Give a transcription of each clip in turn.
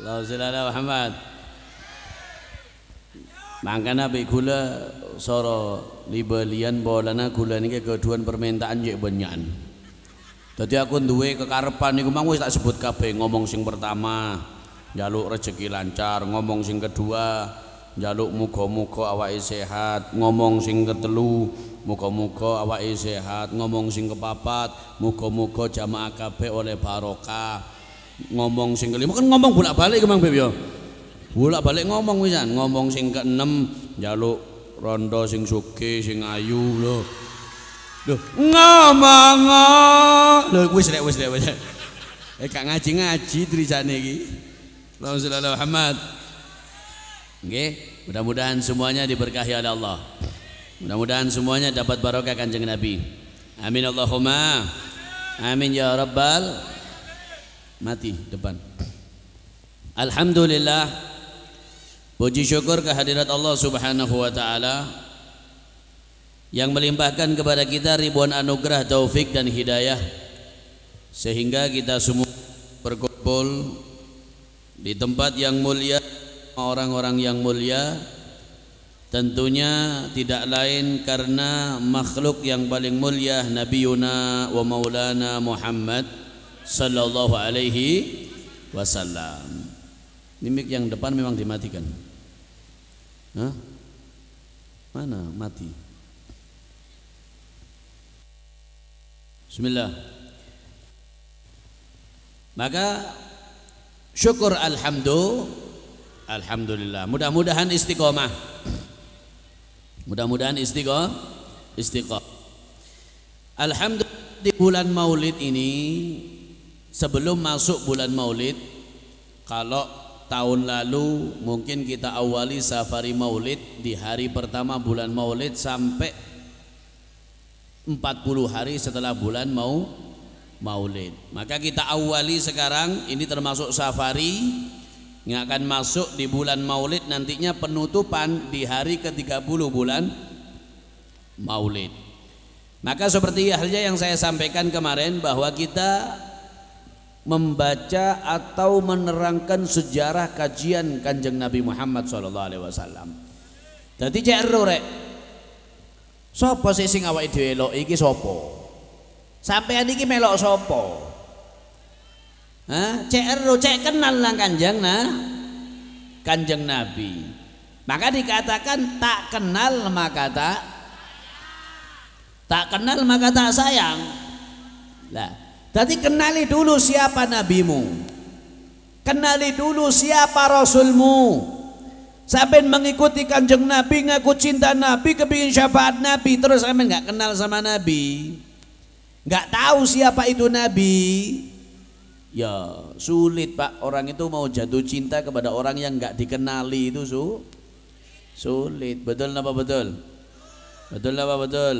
Allahumma shalli ala Muhammad. Mangkana nabi kula soro libelian bolana kula ini keduan permintaan jek banyak. Jadi aku duwe kekarepan niku mang tak sebut kabeh ngomong sing pertama jaluk rezeki lancar, ngomong sing kedua jaluk muga-muga awake sehat, ngomong sing ketelu muga-muga awake sehat, ngomong sing kepapat muga-muga jamaah kabeh oleh barokah ngomong sing kelima kan ngomong bolak-balik kemang Beb ya. Bolak-balik ngomong misal ngomong sing enam jaluk rondo sing suke sing ayu lo lo ngomong. Lho wis rek wis rek wis. Eh kak ngaji-ngaji sana ki Allahumma oke mudah-mudahan semuanya diberkahi oleh Allah. Mudah-mudahan semuanya dapat barokah Kanjeng Nabi. Amin Allahumma. Amin ya rabbal mati depan Alhamdulillah puji syukur kehadirat Allah subhanahu wa ta'ala yang melimpahkan kepada kita ribuan anugerah taufik dan hidayah sehingga kita semua berkumpul di tempat yang mulia orang-orang yang mulia tentunya tidak lain karena makhluk yang paling mulia Nabi Yuna wa Maulana Muhammad Sallallahu alaihi wasallam Mimik yang depan memang dimatikan Hah? Mana mati Bismillah Maka Syukur alhamdulillah Alhamdulillah. Mudah-mudahan istiqomah. Mudah-mudahan istiqomah. Istiqomah. Alhamdulillah di bulan Maulid ini sebelum masuk bulan maulid kalau tahun lalu mungkin kita awali safari maulid di hari pertama bulan maulid sampai 40 hari setelah bulan mau maulid maka kita awali sekarang ini termasuk safari yang akan masuk di bulan maulid nantinya penutupan di hari ke-30 bulan maulid maka seperti halnya yang saya sampaikan kemarin bahwa kita membaca atau menerangkan sejarah kajian kanjeng Nabi Muhammad saw. Alaihi Wasallam. Jadi cek rek, sopo sih sing awak itu elok iki sopo, sampai iki melok sopo, Hah? cek ero cek kenal lah kanjeng nah, kanjeng Nabi. Maka dikatakan tak kenal maka tak tak kenal maka tak sayang. Lah, Tadi kenali dulu siapa nabimu. Kenali dulu siapa rasulmu. Sampai mengikuti kanjeng Nabi, ngaku cinta Nabi, kepingin syafaat Nabi, terus sampai nggak kenal sama Nabi, nggak tahu siapa itu Nabi, ya sulit pak orang itu mau jatuh cinta kepada orang yang nggak dikenali itu su sulit betul apa betul betul apa betul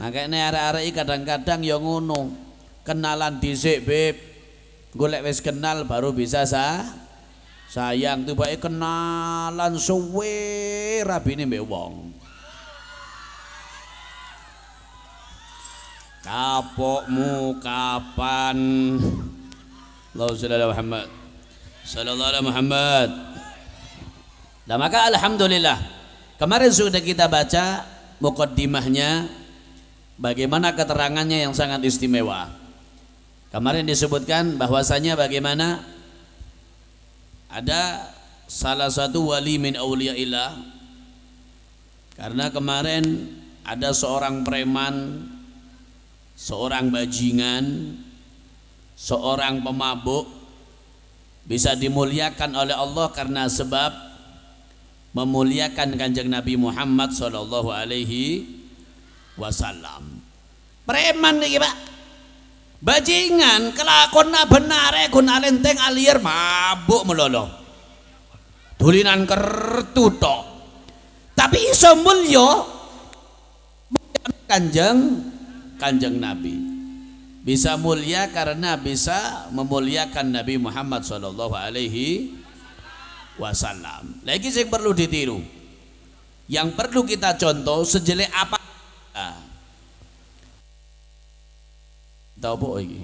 makanya arah-arah kadang-kadang yang ngono kenalan dhisik beb golek wis kenal baru bisa sa sayang tuh baik kenalan suwe rabine mbek wong kapokmu kapan Allah sallallahu Muhammad sallallahu alaihi Muhammad Nah maka Alhamdulillah Kemarin sudah kita baca Mukaddimahnya Bagaimana keterangannya yang sangat istimewa Kemarin disebutkan bahwasanya bagaimana ada salah satu wali min ilah karena kemarin ada seorang preman, seorang bajingan, seorang pemabuk bisa dimuliakan oleh Allah karena sebab memuliakan kanjeng Nabi Muhammad sallallahu alaihi wasallam. Preman lagi Pak bajingan kelakonna benar kun alenteng alir mabuk melolo tulinan kertu to. tapi iso mulya kanjeng kanjeng nabi bisa mulia karena bisa memuliakan Nabi Muhammad Shallallahu Alaihi Wasallam. Lagi yang perlu ditiru, yang perlu kita contoh sejelek apa Tahu apa lagi,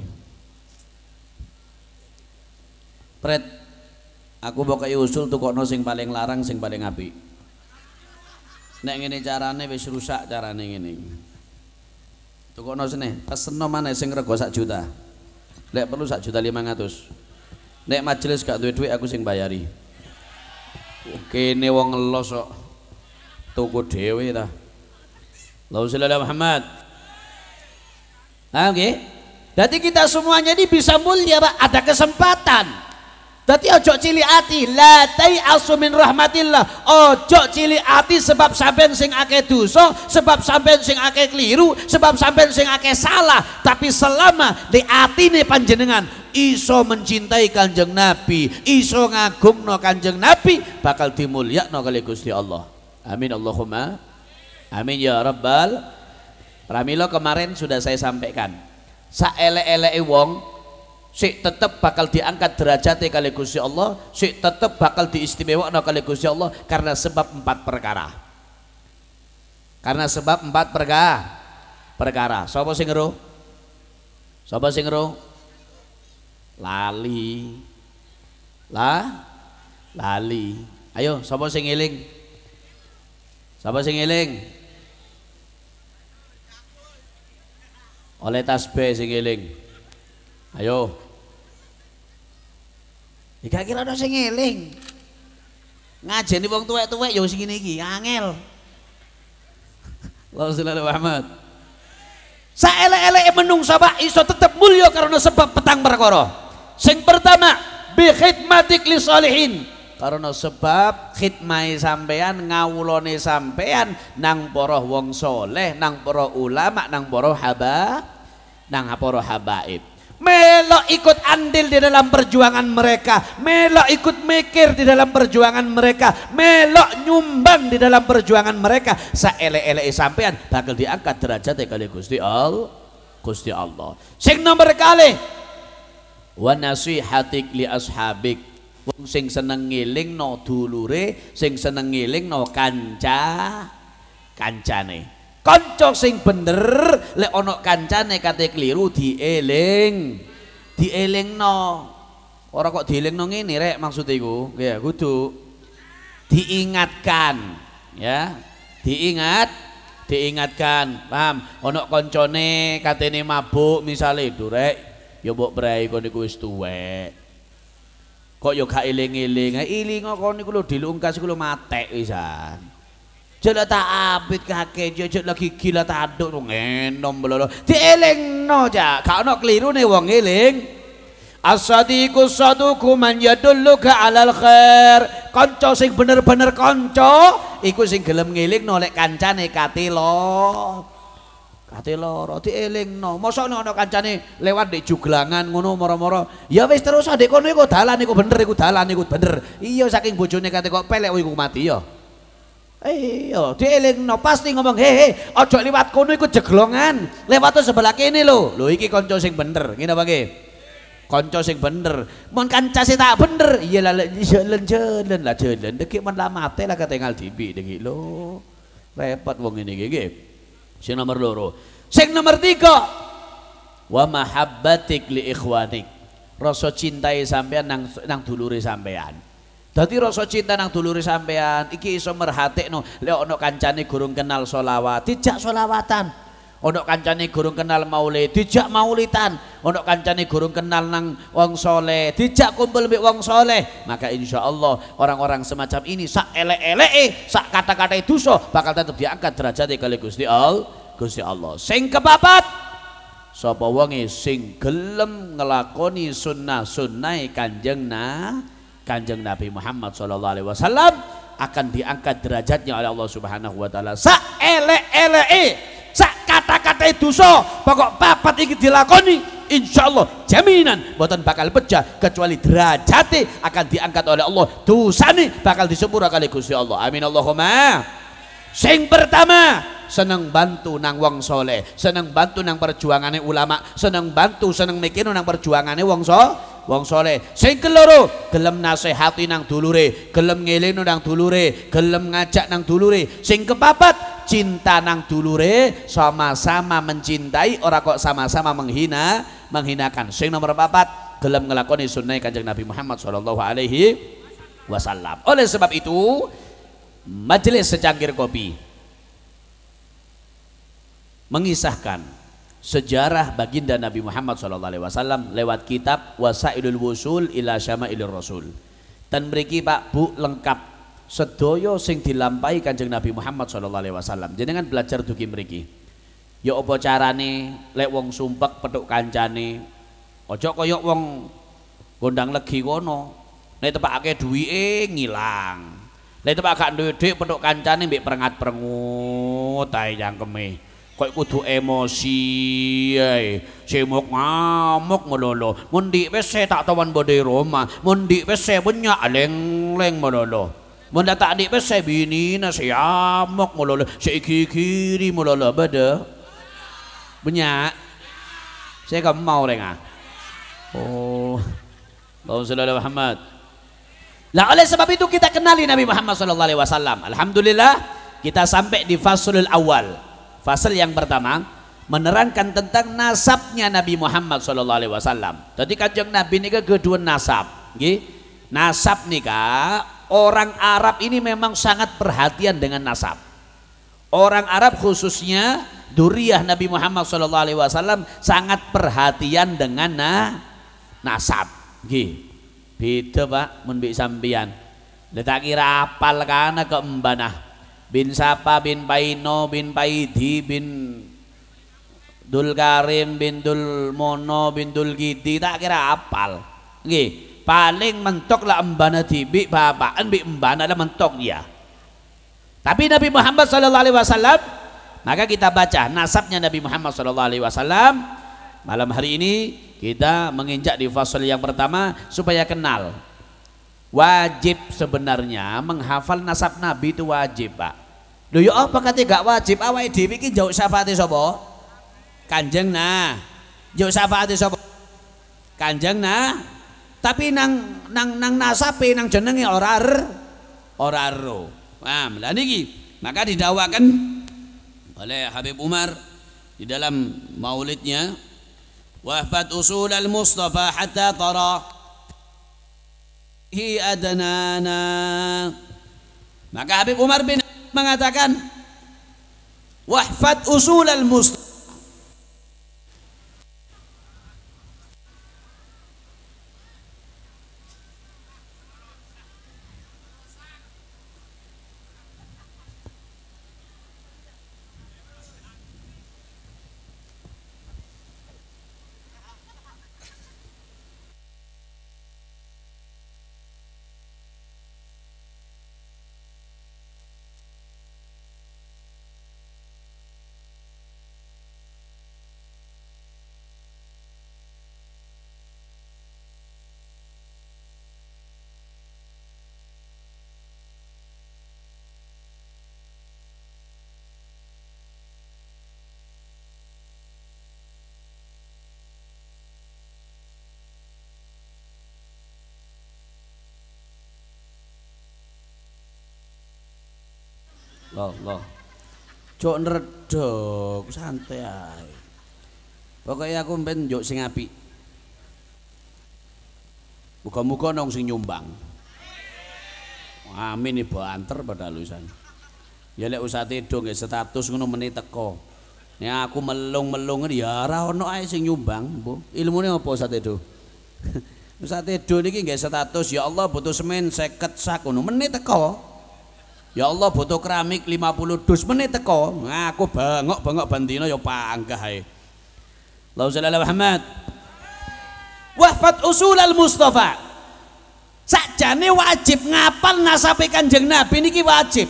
Pret, aku pokoke usul tuh kok sing paling larang sing paling api. Neng ini carane wis rusak carane ngene. Tukokno sene, pesenno maneh sing rego sak juta. Lek perlu sak juta lima ratus. Nek majelis gak duwe duit aku sing bayari. Kene wong losok, kok. Tuku dhewe ta. Allahu Muhammad. Ah nggih. Okay. Jadi kita semuanya ini bisa mulia Pak, ada kesempatan. Tapi ojo cili ati, la tai asumin rahmatillah. Ojo cili ati sebab sampean sing akeh dosa, sebab sampean sing akeh keliru, sebab sampean sing akeh salah. Tapi selama di ati nih panjenengan iso mencintai kanjeng Nabi, iso ngagungno kanjeng Nabi, bakal dimulyakno kali Gusti Allah. Amin Allahumma. Amin ya rabbal. Pramila kemarin sudah saya sampaikan saelek-eleke wong si tetep bakal diangkat derajatnya kali Gusti Allah si tetep bakal diistimewakan kali Gusti Allah karena sebab empat perkara karena sebab empat perkara perkara sapa sing ngeruh singro, sing ngeruh lali lah lali ayo sapa sing eling singiling. sing Oleh tasbih sing eling. Ayo. Iki ya, kira ana sing eling. Ngajeni wong tuwek-tuwek ya sing ngene iki, angel. Allahumma shalli ala Muhammad. saelek elek menungsa bak iso tetep mulya karena sebab petang perkara. Sing pertama, bi khidmatik li salihin. Karena sebab khidmai sampean ngawulone sampean nang poroh wong soleh, nang poroh ulama, nang poroh haba Nang haporo habaib Melo ikut andil di dalam perjuangan mereka. Melo ikut mikir di dalam perjuangan mereka. Melo nyumbang di dalam perjuangan mereka. Saele-ele sampean bakal diangkat derajat kali Gusti Allah. Gusti Allah. Sing nomor kali wa nasihatik li ashabik wong sing seneng ngiling no dulure sing seneng ngiling no kanca kancane kanca sing bener lek ana kancane kate keliru dieling dielingno ora kok dielingno ngene rek maksud iku ya kudu diingatkan ya diingat diingatkan paham ana kancane katene mabuk misale durek ya mbok brai kon iku wis tuwek kok ya gak eling-eling ilingo kok niku lho dilungkas iku lho matek wisan Jolo tak abit kake, jolo lagi gila tak aduk tuh bloloh, belolo. Tieling no ja, kau keliru nih wong eling. Asadiku saduku manja dulu ke alal khair. Konco sing bener-bener konco. Iku sing gelem ngiling nolek kancane katilo. Katilo roti eling no. Masa no no kancane lewat di juglangan ngono moro-moro. Ya wis terus adek kono iku dalan iku bener iku dalan iku bener. Iya saking bojone kate kok pelek oh, iku mati Ya. Iya, no pasti ngomong, hehe ojo lewat kono ikut jeglongan. Lewat tu sebelah kini lo lo iki konco sing bener, gini apa konco sing bener. mon kanca sing tak bener, iya lah iya, jalan-jalan lah jalan. Deki mon lah mate lah ketinggal tibi deki lo Repot wong ini gini si nomor loro. Sing nomor tiga wa mahabbatik li ikhwanik. Rasa cintai sampean nang nang dulure sampean. Dadi rasa cinta nang dulure sampean iki iso merhatikno. Lek ana kancane gurung kenal selawat, dijak selawatan. Ana kancane gurung kenal maulid, dijak maulitan. Ana kancane gurung kenal nang wong soleh, dijak kumpul mbek wong soleh. Maka insya Allah orang-orang semacam ini sak elek-eleke, sak kata-kata dosa bakal tetap diangkat derajate kali Gusti Allah. Gusti Allah. Sing kepapat sapa wonge sing gelem nglakoni sunnah sunnah Kanjeng Nabi Kanjeng Nabi Muhammad Shallallahu Alaihi Wasallam akan diangkat derajatnya oleh Allah Subhanahu Wa Taala. Sa ele ele e, sa kata kata itu so, pokok papat ini dilakoni, insya Allah jaminan buatan bakal pecah kecuali derajatnya akan diangkat oleh Allah dosani bakal disempurna kali Gusti Allah amin Allahumma sing pertama seneng bantu nang wong soleh seneng bantu nang perjuangannya ulama seneng bantu seneng mikir nang perjuangannya wong soleh wong soleh sing keloro gelem nasehati nang dulure gelem ngeleno nang dulure gelem ngajak nang dulure sing kepapat cinta nang dulure sama-sama mencintai ora kok sama-sama menghina menghinakan sing nomor papat gelem ngelakoni sunnah kanjeng Nabi Muhammad Shallallahu Alaihi Wasallam oleh sebab itu majelis secangkir kopi mengisahkan sejarah baginda Nabi Muhammad SAW lewat kitab Wasailul Wusul ila Syama'ilur Rasul. Dan beriki Pak Bu lengkap sedoyo sing dilampai Kanjeng Nabi Muhammad SAW. jadi kan belajar duki beriki Ya apa carane lek wong sumpek petuk kancane. ojo koyok wong gondang legi kono. Nek duwi e, ngilang. Lek tepak gak duwi duwi petuk kancane mbik perengat-perengut ayang jangkeme kok kudu emosi ae semok ngamuk melolo mundi wis tak tawan bode Roma mundi wis benyak leng leng melolo Munda tak di wis bini na amok melolo si kiri melolo bade benyak saya kamu mau renga ah? oh Allahumma shalli Muhammad lah oleh sebab itu kita kenali Nabi Muhammad sallallahu alaihi wasallam alhamdulillah kita sampai di fasulul awal Fasal yang pertama menerangkan tentang nasabnya Nabi Muhammad Shallallahu alaihi wasallam. Jadi kanjeng Nabi ini kedua nasab, nggih. Nasab kak orang Arab ini memang sangat perhatian dengan nasab. Orang Arab khususnya duriah Nabi Muhammad Shallallahu alaihi wasallam sangat perhatian dengan na nasab. Nggih. Beda Pak menbi sambian Letak kira apal karena keembanah bin Sapa bin Paino bin Paidi bin Dul Karim bin Dul Mono bin Dul Gidi tak kira apal nggih paling mentok lah embana tibi bapak, bi embana lah mentok dia tapi Nabi Muhammad sallallahu alaihi wasallam maka kita baca nasabnya Nabi Muhammad sallallahu alaihi wasallam malam hari ini kita menginjak di fasal yang pertama supaya kenal wajib sebenarnya menghafal nasab Nabi itu wajib Pak Lho ya apa kate gak wajib awake dhewe iki njauk syafaate sapa? Kanjeng nah. Njauk syafaate sapa? Kanjeng nah. Tapi nang nang nang nasape nang jenenge ora er, ora ero. Paham? Lah niki maka didawakan oleh Habib Umar di dalam maulidnya wafat usul al-Mustafa hatta tara hi adanana maka Habib Umar bin mengatakan wahfat usul al muslim Allah. Cok nredok santai ae. Pokoke aku ben njuk sing apik. Muga-muga nang sing nyumbang. Amin ibu anter pada lulusan. Ya lek usah tedo nggih status ngono meni teko. Nek aku melung-melung ya ora ono ae sing nyumbang, Bu. Ilmune apa usah tedo? usah tedo niki nggih status ya Allah butuh semen 50 sak ngono meni teko. Ya Allah butuh keramik 50 dus menit teko. Nah, aku bengok-bengok bandina ya panggah ae. Allahu ala ya Muhammad. Wahfat usul al Mustafa. Sakjane wajib ngapal nasabe Kanjeng Nabi niki wajib.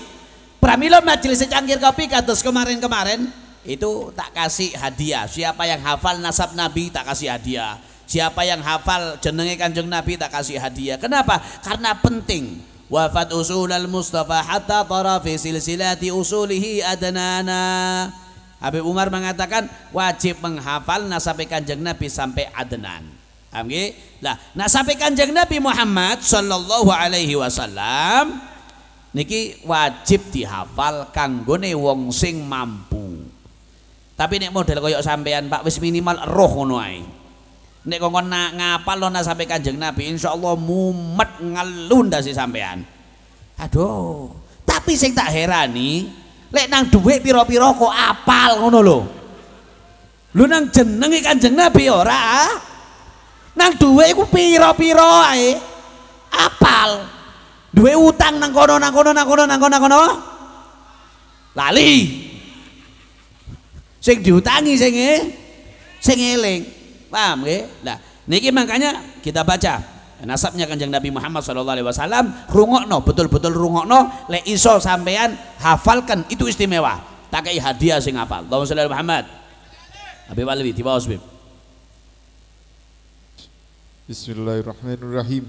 Pramila majelis cangkir kopi kados kemarin-kemarin itu tak kasih hadiah. Siapa yang hafal nasab Nabi tak kasih hadiah. Siapa yang hafal jenenge Kanjeng Nabi tak kasih hadiah. Kenapa? Karena penting wafat usul al-Mustafa hatta tara fi silsilati usulihi adnana Habib Umar mengatakan wajib menghafal nasab kanjeng Nabi sampai adnan Amgi? Lah, nasab kanjeng Nabi Muhammad sallallahu alaihi wasallam niki wajib dihafal kanggone wong sing mampu. Tapi nek model koyok sampean Pak wis minimal roh ngono ae nek kongkon nak ngapal lo sampai kanjeng nabi insya Allah mumet ngelunda si sampean aduh tapi sing tak heran herani lek nang duit piro-piro kok apal ngono lo lu nang jenengi kanjeng nabi ora nang duit aku piro-piro ae apal duwe utang nang kono nang kono nang kono nang kono nang kono lali sing diutangi sing e, sing eling Paham ya? Nah, niki makanya kita baca nasabnya kanjeng Nabi Muhammad Shallallahu Alaihi Wasallam rungokno betul-betul rungokno le iso sampean hafalkan itu istimewa tak kayak hadiah sing hafal Allahumma sholli Muhammad Abi Walid di bawah Bismillahirrahmanirrahim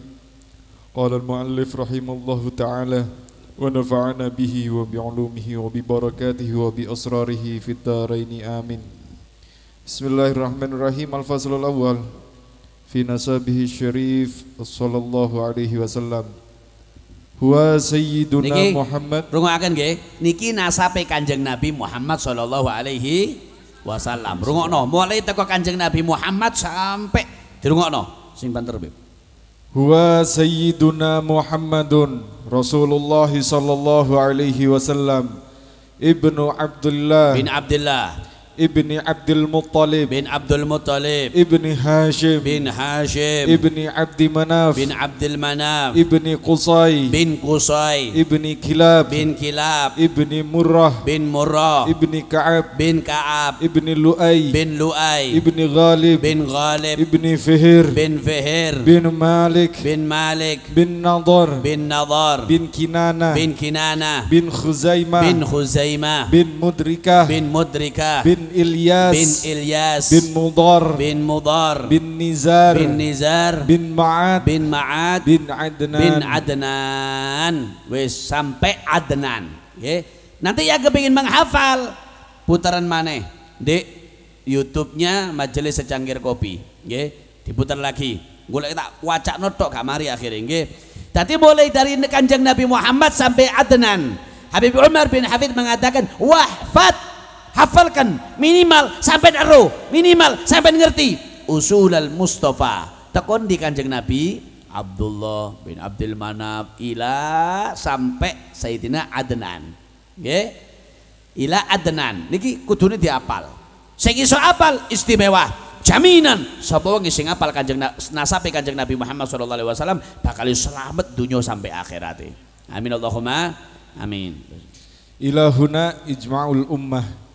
Qala al-muallif rahimallahu taala wa nafa'ana bihi wa bi 'ulumihi wa bi barakatihi wa bi asrarihi fid amin Bismillahirrahmanirrahim Al-Faslul Awal Fi nasabihi syarif Sallallahu alaihi wasallam Huwa sayyiduna Niki, Muhammad akan nggih. Niki nasabe Kanjeng Nabi Muhammad sallallahu alaihi wasallam. Rungokno mulai teko Kanjeng Nabi Muhammad sampai dirungokno sing banter Bib. Huwa sayyiduna Muhammadun Rasulullah sallallahu alaihi wasallam Ibnu Abdullah bin Abdullah ابن عبد المطلب بن عبد المطلب ابن هاشم بن هاشم ابن عبد مناف بن عبد المناف ابن قصي بن قصي ابن كلاب بن كلاب ابن مرة بن مرة ابن كعب بن كعب ابن لؤي بن لؤي ابن غالب بن غالب ابن فهر بن فهر بن مالك بن مالك بن نضر بن نضر بن كنانة بن كنانة بن خزيمة بن خزيمة بن مدركة بن مدركة بن Ilyas bin Ilyas bin Mudar bin Mudar bin Nizar bin Nizar bin Ma'ad bin Ma'ad bin Adnan bin Adnan wis sampai Adnan nggih ya. nanti ya kepingin menghafal putaran mana? di YouTube-nya Majelis Secangkir Kopi nggih ya. diputar lagi gue tak wacak notok gak mari akhirnya nggih ya. tadi mulai dari kanjeng Nabi Muhammad sampai Adnan Habib Umar bin Hafid mengatakan wahfat hafalkan minimal sampai ngeru minimal sampai ngerti usulal Mustafa tekon di kanjeng Nabi Abdullah bin Abdul Manaf ila sampai Sayyidina Adnan nggih okay? ila Adnan niki kudune diapal sing iso apal istimewa jaminan sapa wong sing apal kanjeng nasabe kanjeng Nabi Muhammad sallallahu alaihi wasallam bakal selamat dunia sampai akhirat amin Allahumma amin ilahuna ijma'ul ummah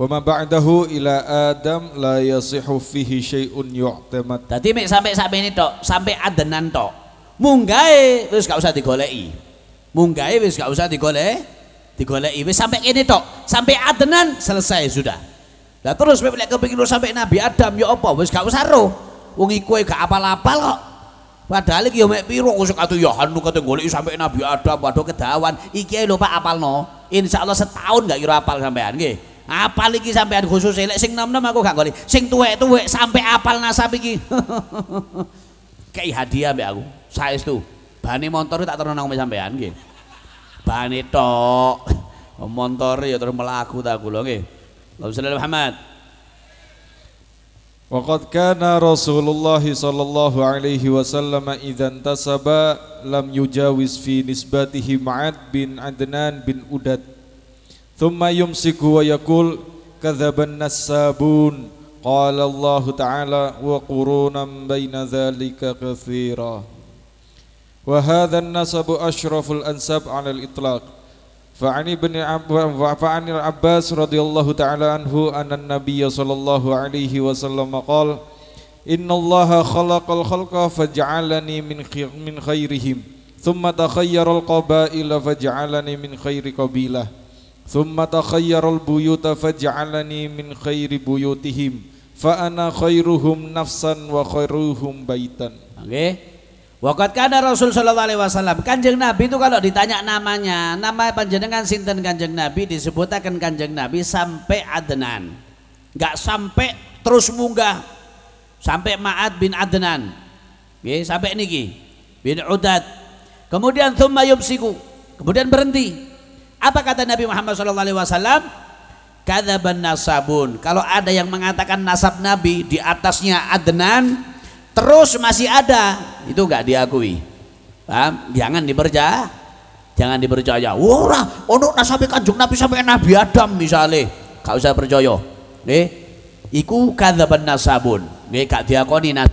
Wa ba'dahu ila Adam la yasihu fihi syai'un yu'tamad. Dadi mek sampai sampai ini tok, sampai adenan tok. Munggai wis gak usah digoleki. Munggae wis gak usah digoleki. Digoleki wis sampai kene tok, sampai adenan selesai sudah. Lah terus mek lek kepengin sampai Nabi Adam ya apa wis gak usah roh. Wong iku gak apal-apal kok. Padahal iki yo ya mek piro kok katu ya hanu kate goleki sampai Nabi Adam padha kedawan. Iki lho Pak apalno. Insyaallah setahun gak kira apal sampean nggih apal sampai sampean khusus elek sing nom-nom aku gak sing tuwek-tuwek sampai apal nasab iki kei hadiah be aku saestu bani motor tak terno nang sampean nggih bani tok oh, motor ya terus melaku tak kula nggih Rasulullah Muhammad Waqad kana Rasulullah sallallahu alaihi wasallam idzan tasaba lam yujawis fi nisbatihi Ma'ad bin Adnan bin Udad ثم يمسك ويقول كذب النسابون قال الله تعالى وقرونا بين ذلك كثيرا وهذا النسب أشرف الأنساب على الإطلاق فعن ابن فعن العباس رضي الله تعالى عنه أن النبي صلى الله عليه وسلم قال إن الله خلق الخلق فجعلني من من خيرهم ثم تخير القبائل فجعلني من خير قبيله Thumma takhayyarul buyuta faj'alani min khairi buyutihim fa ana khairuhum nafsan wa khairuhum baitan. Oke. Okay. Wakat kada Rasul Shallallahu Alaihi Wasallam kanjeng Nabi itu kalau ditanya namanya nama panjenengan sinten kanjeng Nabi disebutakan kanjeng Nabi sampai Adnan nggak sampai terus munggah sampai Ma'ad bin Adnan okay, sampai niki bin Udad kemudian thumma yubsiku kemudian berhenti apa kata Nabi Muhammad SAW? Kadaban nasabun. Kalau ada yang mengatakan nasab Nabi di atasnya Adnan, terus masih ada, itu nggak diakui. Paham? Jangan dipercaya. Jangan dipercaya. Wah, untuk nasabe kanjeng Nabi sampai Nabi Adam misalnya. Kau usah percaya. nih Iku kadaban nasabun. nih gak diakoni nasab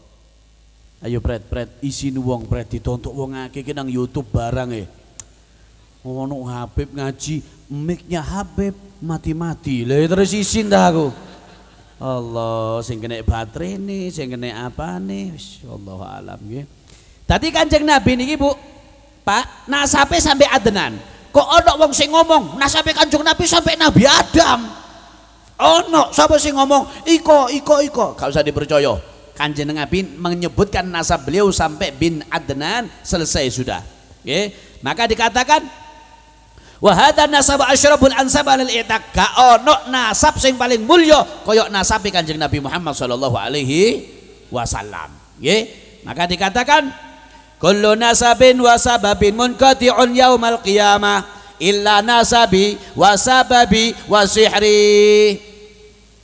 Ayo pret pret isin wong pret ditontok wong akeh ki nang YouTube barang e. Eh. Ono Habib ngaji, mic-nya Habib mati-mati. Lah ya terus isin dah aku. Allah, sing kena baterai nih, sing kena apa nih? Allah alam nggih. Tadi Kanjeng Nabi niki, Bu. Pak, nasabe sampai Adnan. Kok ono wong sing ngomong, nasabe Kanjeng Nabi sampai Nabi Adam. Ono sapa sing ngomong, iko iko iko, gak usah dipercaya kanjeng Nabi menyebutkan nasab beliau sampai bin Adnan selesai sudah okay. maka dikatakan wahada nasab asyrabul ansab alil itak ono nasab sing paling mulya koyok nasab kanjeng Nabi Muhammad sallallahu alaihi wasallam okay. maka dikatakan kullu nasabin wa sababin munqati'un yaumal qiyamah illa nasabi wa sababi wa sihri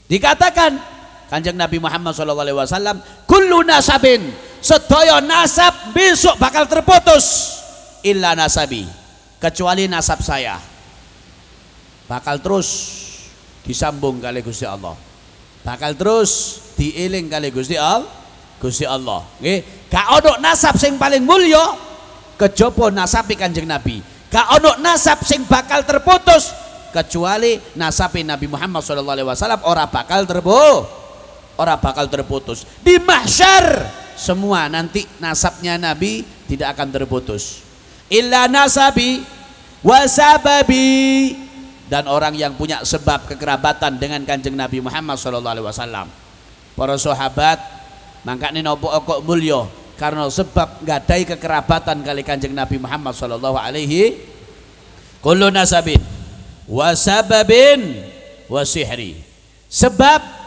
dikatakan Kanjeng Nabi Muhammad SAW kullu nasabin sedaya nasab besok bakal terputus illa nasabi kecuali nasab saya bakal terus disambung kali Gusti Allah bakal terus diiling kali Gusti Allah Gusti Allah nggih gak ono nasab sing paling mulia kejaba nasabi Kanjeng Nabi gak ono nasab sing bakal terputus kecuali nasabin Nabi Muhammad SAW ora bakal terputus orang bakal terputus. Di mahsyar semua nanti nasabnya Nabi tidak akan terputus. Illa nasabi wasababi dan orang yang punya sebab kekerabatan dengan kanjeng Nabi Muhammad SAW. Para sahabat mangkane nopo kok mulio karena sebab gadai kekerabatan kali kanjeng Nabi Muhammad Shallallahu alaihi kullu nasabin wasababin wasihri sebab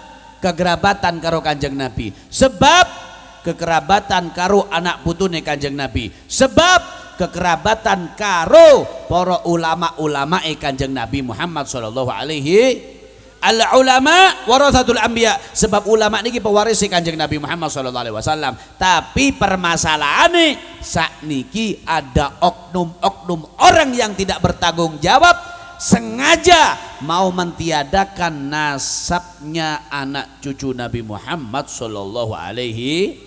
kekerabatan karo Kanjeng Nabi. Sebab kekerabatan karo anak putune Kanjeng Nabi. Sebab kekerabatan karo para ulama-ulama e Kanjeng Nabi Muhammad saw alaihi al ulama warasatul anbiya sebab ulama niki pewaris Kanjeng Nabi Muhammad saw alaihi wasallam tapi permasalahane niki ada oknum-oknum orang yang tidak bertanggung jawab sengaja mau mentiadakan nasabnya anak cucu Nabi Muhammad Shallallahu Alaihi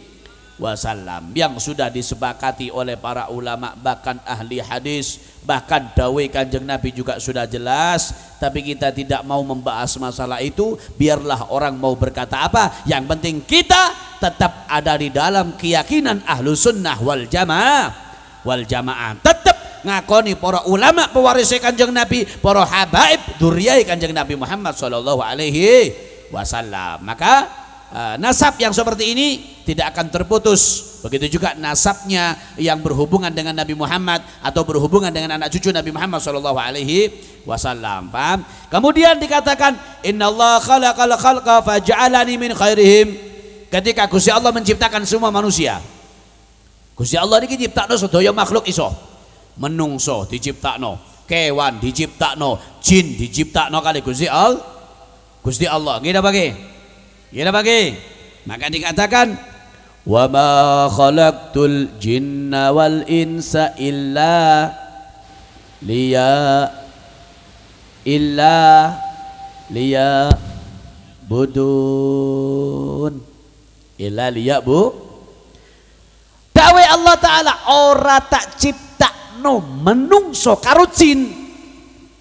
Wasallam yang sudah disepakati oleh para ulama bahkan ahli hadis bahkan dawei kanjeng Nabi juga sudah jelas tapi kita tidak mau membahas masalah itu biarlah orang mau berkata apa yang penting kita tetap ada di dalam keyakinan ahlu sunnah wal jamaah wal jamaah tetap ngakoni para ulama pewaris kanjeng Nabi para habaib duriai kanjeng Nabi Muhammad sallallahu alaihi wasallam maka e, nasab yang seperti ini tidak akan terputus begitu juga nasabnya yang berhubungan dengan Nabi Muhammad atau berhubungan dengan anak cucu Nabi Muhammad sallallahu alaihi wasallam paham kemudian dikatakan innallaha khalaqal khalqa faj'alani min khairihim ketika Gusti Allah menciptakan semua manusia Gusti Allah ini ciptakno sedaya makhluk iso menungso diciptakno kewan diciptakno jin diciptakno kali Gusti Al Gusti Allah nggih bagi nggih bagi maka dikatakan wa ma khalaqtul jinna wal insa illa liya illa liya budun illa liya bu dakwai Allah taala ora tak cipta ono menungso karo jin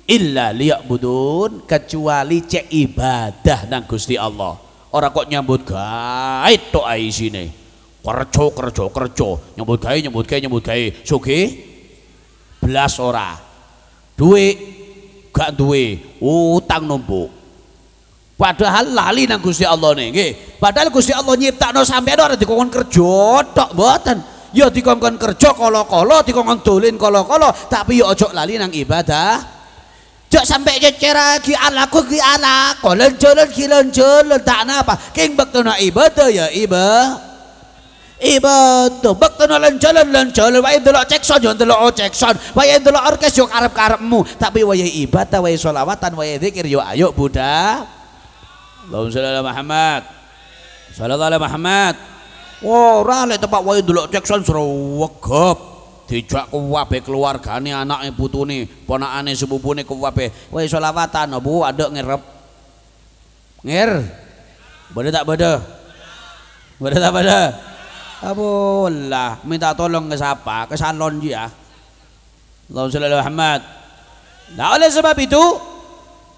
illa liya'budun kecuali cek ibadah nang Gusti Allah. Orang kok nyambut gawe tok ae isine. Kerja kerja kerja, nyambut gawe nyambut gawe nyambut gawe. Sugih belas ora. Duit gak duwe, utang numpuk. Padahal lali nang Gusti Allah nih, Padahal Gusti Allah nyiptakno sampeyan ora dikon kerja tok buatan ya dikongkon kerja kala-kala dikongkon dolin kala-kala tapi ya ojok lali nang ibadah Jok sampai cecara ki anakku ki anak kolon jalan ki lon tak napa. king bakto na ibadah ya iba ibadah bekto na lon jalan lan jalan wae delok cekson yo delok oh cekson wae delok orkes yo karep-karepmu tapi wae ibadah wae selawatan wae zikir yo ayo budak Allahumma sholli ala Muhammad sallallahu ala Muhammad Ora lek tempat wae ndelok cekson srewegep. Dijak kuwabe keluargane, anake, putune, ponakane, sepupune kuwabe. Wae selawatan abu aduk ngerep. Ngir. Bade tak bade. Bade tak bade. Apalah, minta tolong ke siapa? Ke salon ya. Ah. Allahumma sholli ala Muhammad. Nah, oleh sebab itu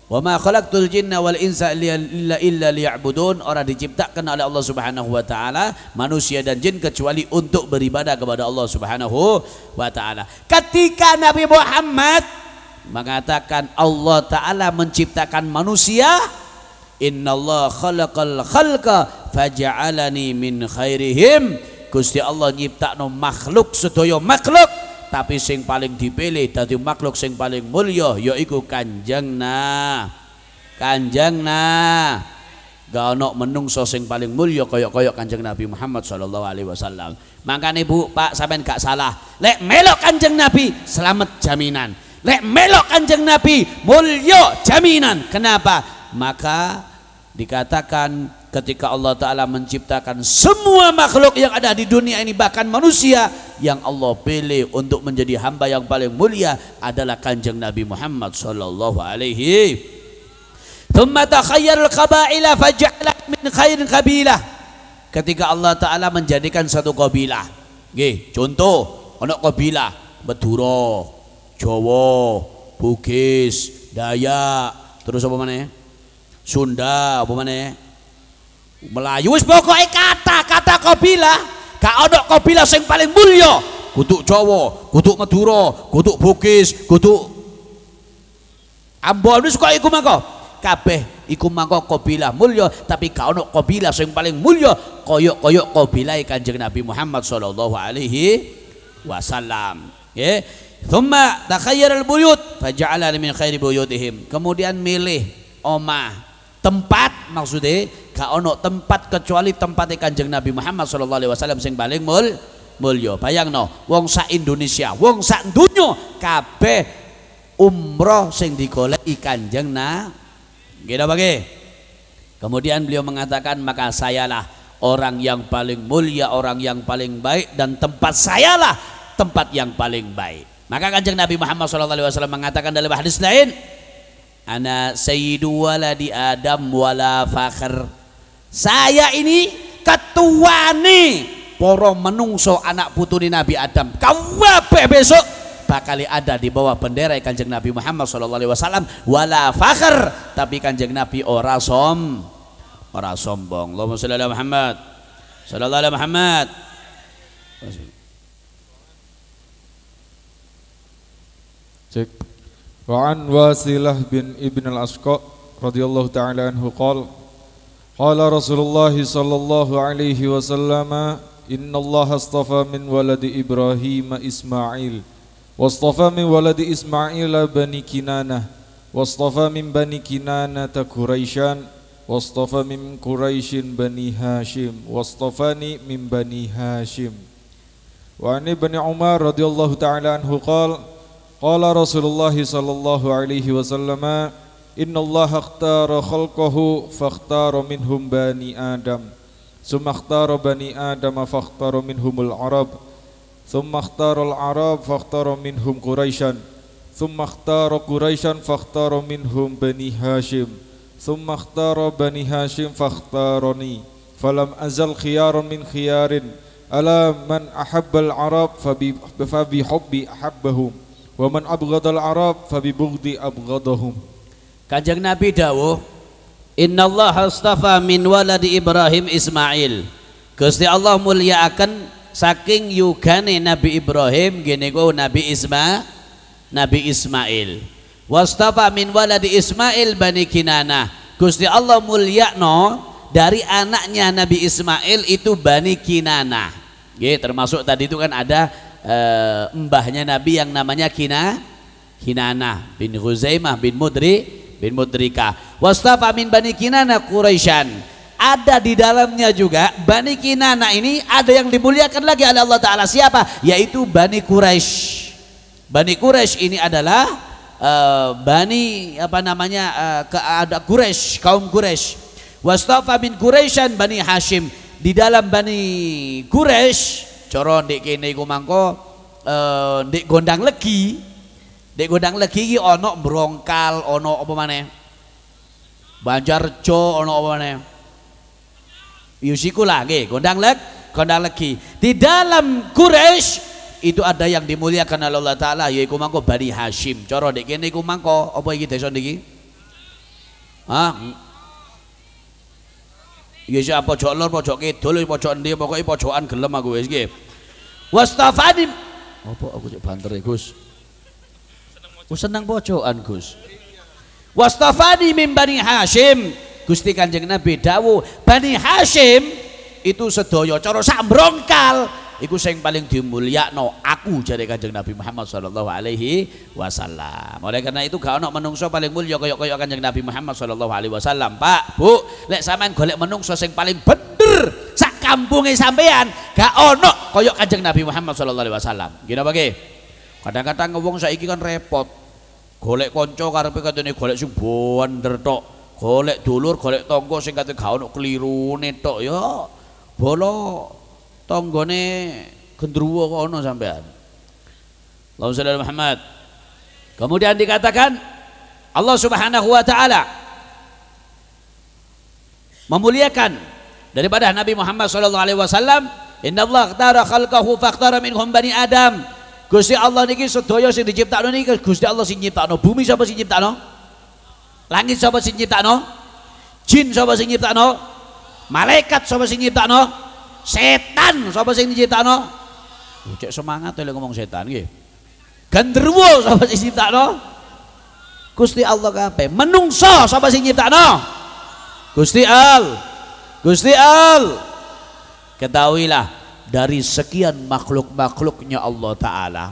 Wa ma khalaqtul jinna wal insa illa illa liya'budun. Orang diciptakan oleh Allah Subhanahu wa taala manusia dan jin kecuali untuk beribadah kepada Allah Subhanahu wa taala. Ketika Nabi Muhammad mengatakan Allah taala menciptakan manusia, innallaha khalaqal khalqa faj'alani min khairihim. Gusti Allah nyiptakno makhluk sedaya makhluk tapi sing paling dipilih tapi makhluk sing paling mulia yaitu Kanjeng Nah. Kanjeng Nah. Gak ono menungso sing paling mulia koyok koyok Kanjeng Nabi Muhammad sallallahu alaihi wasallam. nih Bu, Pak sampean gak salah. Lek melok Kanjeng Nabi selamat jaminan. Lek melok Kanjeng Nabi mulia jaminan. Kenapa? Maka dikatakan ketika Allah Ta'ala menciptakan semua makhluk yang ada di dunia ini bahkan manusia yang Allah pilih untuk menjadi hamba yang paling mulia adalah kanjeng Nabi Muhammad Sallallahu Alaihi ثم تخير القبائل فجعلت من خير قبيلة ketika Allah Ta'ala menjadikan satu kabilah Gih, contoh anak kabilah beturo, Jawa Bugis Dayak terus apa mana ya Sunda apa mana ya Melayu wis pokoke kata, kata kabila Gak ono kabila sing paling mulya. Kutuk Jawa, kutuk Madura, kutuk Bugis, kutuk Ambon wis kok iku mangko. Kabeh iku mangko kabila mulya, tapi gak ono kabila sing paling mulya kaya-kaya kabilah Kanjeng Nabi Muhammad sallallahu alaihi wasallam. Nggih. Okay. Thumma takhayyara al-buyut faj'ala min khairi buyutihim. Kemudian milih omah tempat maksudnya gak ono tempat kecuali tempat e kanjeng Nabi Muhammad Shallallahu Alaihi Wasallam sing paling mul mulio bayang no wong sa Indonesia wong sa dunyo kabe umroh sing digolek jeng na gila bagi kemudian beliau mengatakan maka sayalah orang yang paling mulia orang yang paling baik dan tempat sayalah tempat yang paling baik maka kanjeng Nabi Muhammad SAW mengatakan dalam hadis lain Ana sayyidu waladi Adam wala fakhr. Saya ini ketua nih poro menungso anak putuni Nabi Adam. Kawabe besok bakal ada di bawah bendera Kanjeng Nabi Muhammad sallallahu alaihi wasallam wala fakhr, tapi Kanjeng Nabi ora som ora sombong. Allahumma shalli ala Muhammad. Sallallahu alaihi Muhammad. Cek. وعن واسلة بن ابن الأشقاء رضي الله تعالى عنه قال قال رسول الله صلى الله عليه وسلم إن الله اصطفى من ولد إبراهيم إسماعيل واصطفى من ولد إسماعيل بني كنانة واصطفى من بني كنانة قريشا واصطفى من قريش بني هاشم واصطفاني من بني هاشم وعن ابن عمر رضي الله تعالى عنه قال قال رسول الله صلى الله عليه وسلم إن الله اختار خلقه فاختار منهم بني آدم ثم اختار بني آدم فاختار منهم العرب ثم اختار العرب فاختار منهم قريشا ثم اختار قريشا فاختار منهم بني هاشم ثم اختار بني هاشم فاختارني فلم أزل خيارا من خيار ألا من أحب العرب فبحبي أحبهم Wa man abghadal Arab fa bi bughdi abghadahum. Kanjeng Nabi dawuh, Allah astafa min waladi Ibrahim Ismail." Gusti Allah akan saking yugane Nabi Ibrahim gene ku Nabi Isma Nabi Ismail. Wastafa min waladi Ismail bani Kinana. Gusti Allah no dari anaknya Nabi Ismail itu Bani Kinana. Ya, termasuk tadi itu kan ada uh, mbahnya Nabi yang namanya Kina Kinana bin Huzaimah bin Mudri bin Mudrika wastafa min Bani Kinana Quraisyan ada di dalamnya juga Bani Kinana ini ada yang dimuliakan lagi oleh Allah Ta'ala siapa? yaitu Bani Quraisy. Bani Quraisy ini adalah uh, Bani apa namanya uh, ke, ada Quraisy, kaum Quraisy. Wastafa bin Quraisyan Bani Hashim di dalam Bani Quraisy cara ndek kene iku mangko eh, ndek gondang legi ndek gondang legi iki ana Brongkal ana apa maneh Banjarjo ana apa maneh Yusiku ya lah nggih gondang leg gondang legi di dalam Quraisy itu ada yang dimuliakan oleh Allah taala yaiku mangko Bani Hashim cara ndek kene iku mangko apa iki desa niki ah Wis apa pojok lor, pojok kidul, pojok endi, pokoke pojokan gelem aku wis nggih. Wastafani apa aku cek banter e, Gus? Wis oh, seneng pojokan, Gus. Wastafani min Bani Hashim. Gusti Kanjeng Nabi dawuh, Bani Hashim itu sedoyo cara sak mbrongkal iku sing paling dimulyakno aku jare kajeng Nabi Muhammad sallallahu alaihi wasallam. Oleh karena itu kau ono menungso paling mulya kaya-kaya kajeng Nabi Muhammad sallallahu alaihi wasallam. Pak, Bu, lek sampean golek menungso sing paling bener sak kampunge sampean gak ono kaya kajeng Nabi Muhammad sallallahu alaihi wasallam. Gina bagi Kadang-kadang ngomong saiki kan repot. Golek kanca karepe katene golek sing bener tok. Golek dulur, golek tangga sing katene kau ono keliru tok yo, Bolok Tonggone gendruwo kono ana sampean. Allahumma Muhammad. Kemudian dikatakan Allah Subhanahu wa taala memuliakan daripada Nabi Muhammad sallallahu alaihi wasallam, "Inna Allah ikhtara khalqahu faqtara minhum bani Adam." Gusti Allah niki sedaya sing diciptakno niki Gusti Allah sing nyiptakno bumi sapa sing nyiptakno? Langit sapa sing nyiptakno? Jin sapa sing nyiptakno? Malaikat sapa sing nyiptakno? setan sapa sing diciptakno cek semangat oleh ngomong setan nggih genderuwo sapa sing diciptakno Gusti Allah kabeh menungso sapa sing no Gusti Al Gusti Al ketahuilah dari sekian makhluk-makhluknya Allah taala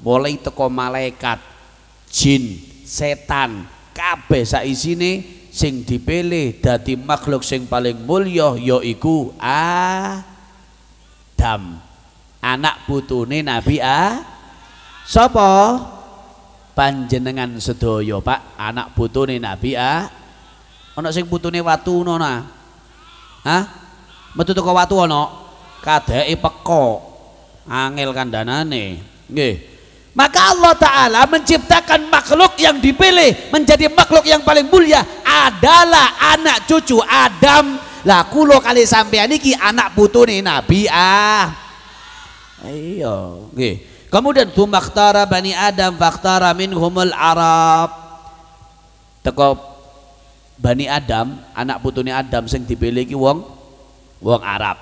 mulai teko malaikat jin setan kabeh saisine sing dipilih dadi makhluk sing paling mulya yaiku ah Adam anak putune Nabi A sopo panjenengan Sedoyo Pak anak putune Nabi A ono sing putune watu Nona, ah, Hah metu toko watu ono kadei peko angel kandhanane nih maka Allah Ta'ala menciptakan makhluk yang dipilih menjadi makhluk yang paling mulia adalah anak cucu Adam lah kulo kali sampean iki anak putu nih nabi ah iya okay. kemudian maktara bani adam faktara minhumul arab teko bani adam anak nih adam sing dipilih ki wong wong arab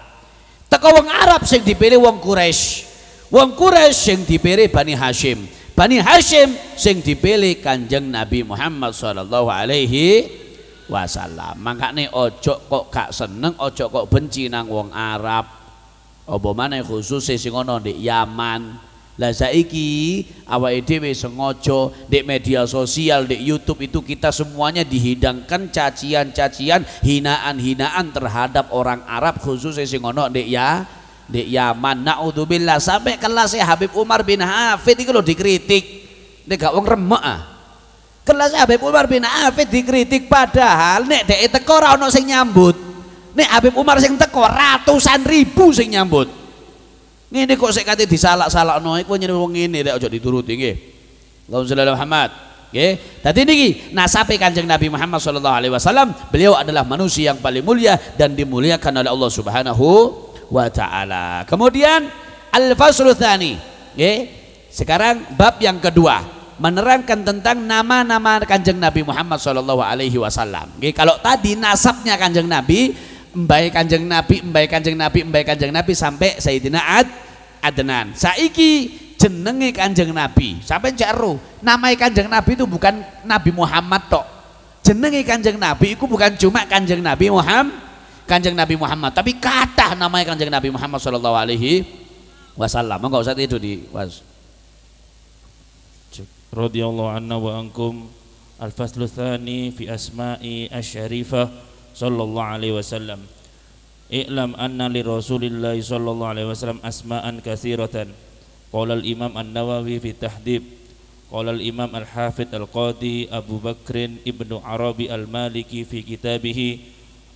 teko wong arab sing dipilih wong Quraisy wong Quraisy sing dipilih bani Hashim, Bani Hashim sing dipilih Kanjeng Nabi Muhammad sallallahu alaihi wasallam. nih ojo kok gak seneng, ojo kok benci nang wong Arab. Apa mana khusus sing ngono di Yaman. Lah saiki ide dhewe sengojo di media sosial, di YouTube itu kita semuanya dihidangkan cacian-cacian, hinaan-hinaan terhadap orang Arab khusus sing ngono di ya di Yaman naudzubillah sampai kelas Habib Umar bin Hafid itu lo dikritik ini gak wong remek ah kelas Habib Umar bin Affid dikritik padahal nek dek teko ora ono sing nyambut nek Habib Umar sing teko ratusan ribu sing nyambut ngene kok sik kate disalak-salakno iku nyene wong ngene dek ojo dituruti nggih Allahumma sholli ala Muhammad Nggih. tadi niki nasabe Kanjeng Nabi Muhammad Shallallahu alaihi wasallam, beliau adalah manusia yang paling mulia dan dimuliakan oleh Allah Subhanahu wa taala. Kemudian al Fasrul tsani. Nggih. Sekarang bab yang kedua menerangkan tentang nama-nama kanjeng Nabi Muhammad Shallallahu Alaihi Wasallam. Kalau tadi nasabnya kanjeng Nabi, mbai kanjeng Nabi, mbai kanjeng Nabi, mbai kanjeng Nabi sampai Sayyidina Ad Adnan. Saiki jenenge kanjeng Nabi. Sampai cek Nama kanjeng Nabi itu bukan Nabi Muhammad tok. Jenenge kanjeng Nabi itu bukan cuma kanjeng Nabi Muhammad, kanjeng Nabi Muhammad, tapi kata namanya kanjeng Nabi Muhammad Shallallahu Alaihi Wasallam. Enggak usah tidur di رضي الله عنا وعنكم الفصل الثاني في أسماء الشريفة صلى الله عليه وسلم اعلم أن لرسول الله صلى الله عليه وسلم أسماء كثيرة قال الإمام النووي في التحديب قال الإمام الحافظ القاضي أبو بكر ابن عربي المالكي في كتابه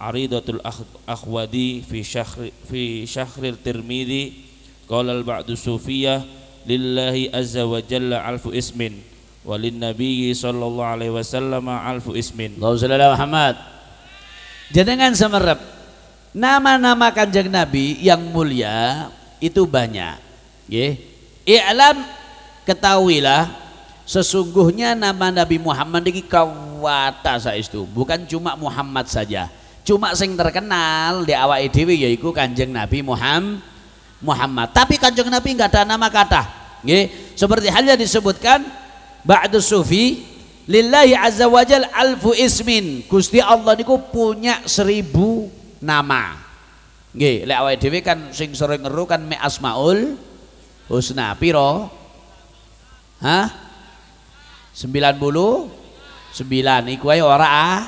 عريضة الأخوادي في شهر في شهر الترمذي قال البعض الصوفية لله عز وجل ألف اسم walin Nabi sallallahu alaihi wasallam alfu ismin. Allahumma Muhammad. Jenengan semerep. Nama-nama Kanjeng Nabi yang mulia itu banyak. Nggih. I'lam ketahuilah sesungguhnya nama Nabi Muhammad iki kawata saestu, bukan cuma Muhammad saja. Cuma sing terkenal di awake dhewe yaiku Kanjeng Nabi Muhammad Muhammad. Tapi Kanjeng Nabi enggak ada nama kata. Nggih. Seperti halnya disebutkan ba'du sufi lillahi azza wajal alfu ismin Gusti Allah niku punya seribu nama nggih lek awake dhewe kan sing sering ngeru kan mi asmaul husna piro hah 90 9 iku ae ora ah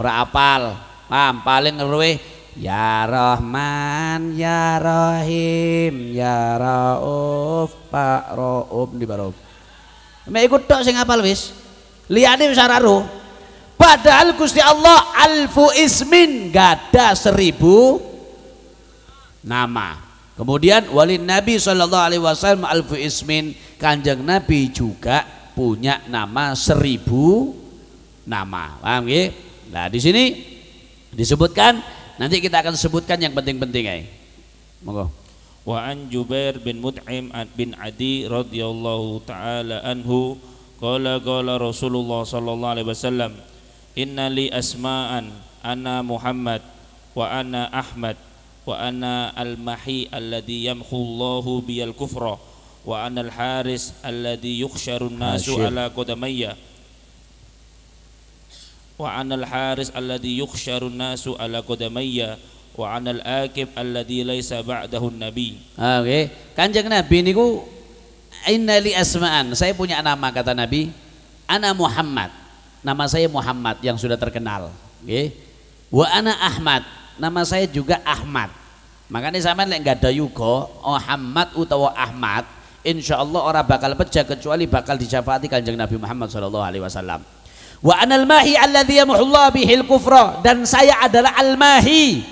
ora apal paham paling ngeruwe ya rahman ya rahim ya rauf pak rauf di Rauf. Mek iku tok sing apal wis. Liyane wis ora Padahal Gusti Allah alfu ismin gada seribu nama. Kemudian wali Nabi saw Alaihi Wasallam alfu ismin kanjeng Nabi juga punya nama seribu nama. Paham Nah di sini disebutkan nanti kita akan sebutkan yang penting-penting ya. Monggo. وعن جبير بن مدعم بن عدي رضي الله تعالى عنه قال قال رسول الله صلى الله عليه وسلم إن لي أسماء أنا محمد وأنا أحمد وأنا المحي الذي يمحو الله بي الكفر وأنا الحارس الذي يخشر الناس على قدمي وأنا الحارس الذي يخشر الناس على قدمي wa anal akib alladhi laisa ba'dahu nabi ah, oke okay. kanjeng nabi niku ku li asma'an saya punya nama kata nabi ana Muhammad nama saya Muhammad yang sudah terkenal oke okay. wa ana Ahmad nama saya juga Ahmad makanya sama lek gak ada yugo Muhammad oh, utawa Ahmad insya Allah orang bakal pecah kecuali bakal dijafaati kanjeng Nabi Muhammad sallallahu Alaihi Wasallam wa anal mahi alladhi yamuhullah bihil kufra dan saya adalah al mahi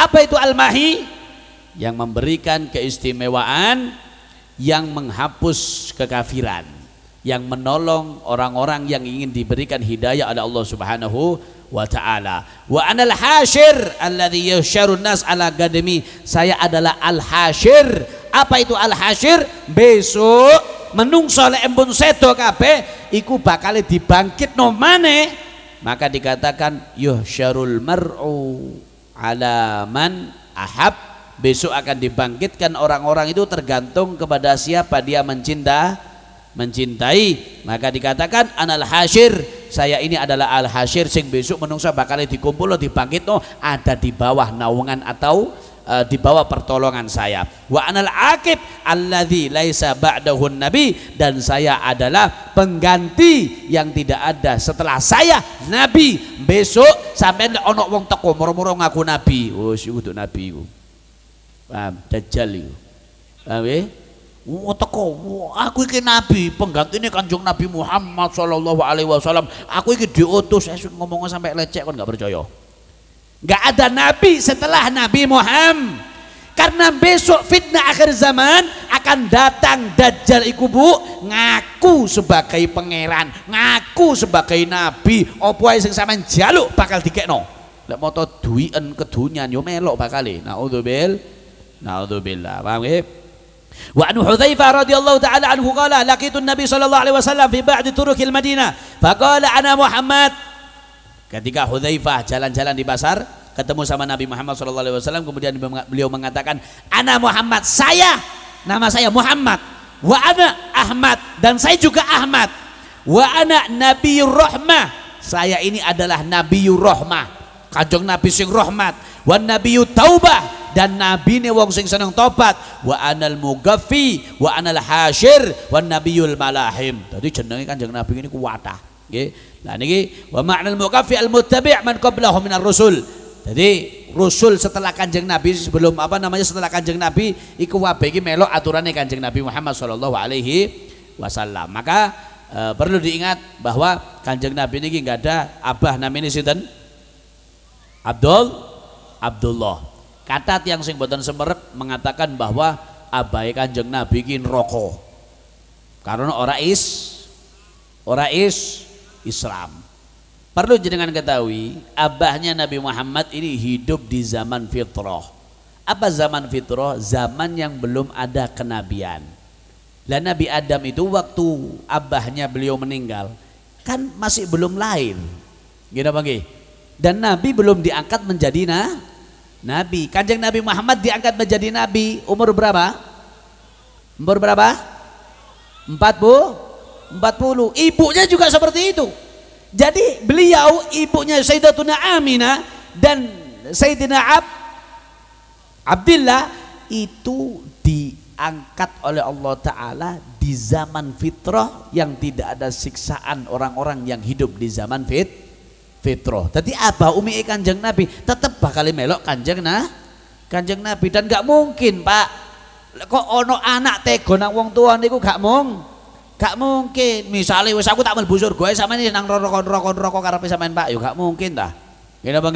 apa itu al-mahi? Yang memberikan keistimewaan yang menghapus kekafiran, yang menolong orang-orang yang ingin diberikan hidayah oleh Allah Subhanahu wa taala. Wa anal hasyir alladhi yusyarun nas ala gadmi. Saya adalah al-hasyir. Apa itu al-hasyir? Besok menungso lek embun sedo kabeh iku bakal dibangkit no mane maka dikatakan yuhsyarul mar'u alaman ahab besok akan dibangkitkan orang-orang itu tergantung kepada siapa dia mencinta mencintai maka dikatakan anal hasyir saya ini adalah al hasyir sing besok menungsa bakal dikumpul dibangkit no, ada di bawah naungan atau uh, di bawah pertolongan saya. Wa anal akib alladhi laisa ba'dahun nabi dan saya adalah pengganti yang tidak ada setelah saya nabi. Besok sampai ono wong teko murmur ngaku nabi. Oh, si kudu nabi oh. Paham? Dajjal itu Paham ya? Wah teko, aku iki nabi, pengganti ini Kanjeng Nabi Muhammad sallallahu alaihi wasallam. Aku iki diutus, esuk eh, ngomongnya sampai lecek kan nggak percaya. Gak ada nabi setelah Nabi Muhammad. Karena besok fitnah akhir zaman akan datang dajjal ikubu ngaku sebagai pangeran, ngaku sebagai nabi. Opo ae sing sampean jaluk bakal dikekno. Lek moto duwien kedunyan yo melok bakale. Naudzubil. Naudzubillah. Paham anu وعن حذيفة رضي الله تعالى عنه قال لقيت النبي صلى الله عليه وسلم في بعض طرق Madinah فقال ana Muhammad Ketika Hudzaifah jalan-jalan di pasar, ketemu sama Nabi Muhammad SAW, kemudian beliau mengatakan, "Ana Muhammad, saya nama saya Muhammad, wa ana Ahmad dan saya juga Ahmad. Wa ana Nabi Rahmah. Saya ini adalah Nabi Rahmah. Kajong Nabi sing rahmat, wa Nabi Taubah dan Nabi ini wong sing seneng tobat, wa anal mugaffi, wa anal hasyir, wa Nabiul Malahim. jenengnya kan jeng Nabi ini kuwata. okay. Lah niki wa ma'nal mukafi al muttabi' man qablahu minar rusul. Jadi rusul setelah Kanjeng Nabi sebelum apa namanya setelah Kanjeng Nabi iku wabe iki melok aturane Kanjeng Nabi Muhammad sallallahu alaihi wasallam. Maka e, perlu diingat bahwa Kanjeng Nabi niki enggak ada abah namanya sinten? Abdul Abdullah. Kata tiang sing boten semerep mengatakan bahwa abai Kanjeng Nabi iki neraka. Karena ora is ora is Islam. Perlu jenengan ketahui, abahnya Nabi Muhammad ini hidup di zaman fitrah. Apa zaman fitrah? Zaman yang belum ada kenabian. Dan Nabi Adam itu waktu abahnya beliau meninggal, kan masih belum lahir. Gimana gitu, bang? Dan Nabi belum diangkat menjadi na Nabi. Kanjeng Nabi Muhammad diangkat menjadi Nabi umur berapa? Umur berapa? Empat bu? 40 ibunya juga seperti itu jadi beliau ibunya Sayyidatuna Aminah dan Sayyidina Ab Abdullah itu diangkat oleh Allah Ta'ala di zaman fitrah yang tidak ada siksaan orang-orang yang hidup di zaman fit fitrah tadi apa umi kanjeng Nabi tetap bakal melok kanjeng nah kanjeng Nabi dan gak mungkin pak kok ono anak tego nang wong tua niku gak mong Gak mungkin. Misalnya wes aku tak busur gue sama ini nang rokok-rokok-rokok bisa main Pak, yuk ya gak mungkin dah ini apa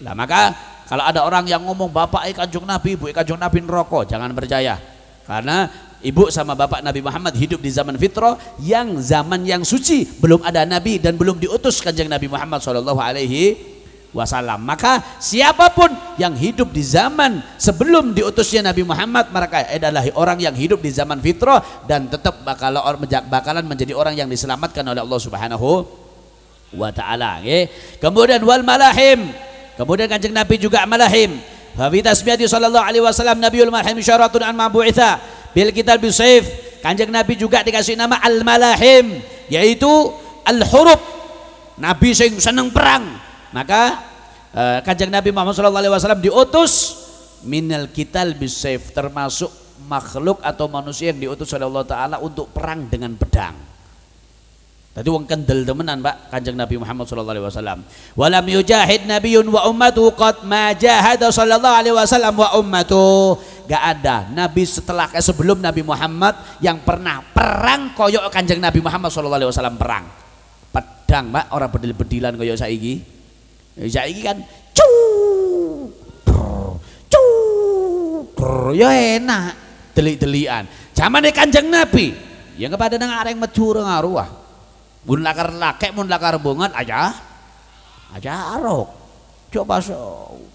Lah maka kalau ada orang yang ngomong bapak ikan kanjeng Nabi, ibu kanjeng Nabi rokok jangan percaya. Karena ibu sama bapak Nabi Muhammad hidup di zaman fitrah yang zaman yang suci, belum ada nabi dan belum diutus kanjeng Nabi Muhammad saw alaihi wasallam. Maka siapapun yang hidup di zaman sebelum diutusnya Nabi Muhammad mereka adalah orang yang hidup di zaman fitrah dan tetap bakal bakalan menjadi orang yang diselamatkan oleh Allah Subhanahu wa taala. Kemudian wal malahim. Kemudian kanjeng Nabi juga malahim. Fi tasbiyati sallallahu alaihi wasallam Nabiul malahim syaratun an mabu'itha bil kitab bisayf. Kanjeng Nabi juga dikasih nama al malahim yaitu al huruf Nabi sing seneng perang maka eh, kanjeng Nabi Muhammad SAW diutus minal kital bisayf termasuk makhluk atau manusia yang diutus oleh Allah Ta'ala untuk perang dengan pedang Tadi wong kendel temenan Pak Kanjeng Nabi Muhammad sallallahu alaihi wasallam. Walam yujahid nabiyyun wa ummatu qad majahad sallallahu alaihi wasallam wa ummatu. Gak ada nabi setelah eh, sebelum Nabi Muhammad yang pernah perang koyok Kanjeng Nabi Muhammad sallallahu alaihi wasallam perang. Pedang Pak orang bedil-bedilan koyok saiki. Eh, iki kan cu cu ya enak delik-delikan e kanjeng nabi ya kepada nang areng metu ora ngaruh ah. mun lakar lakek mun lakar bongan aja aja arok coba so, eh,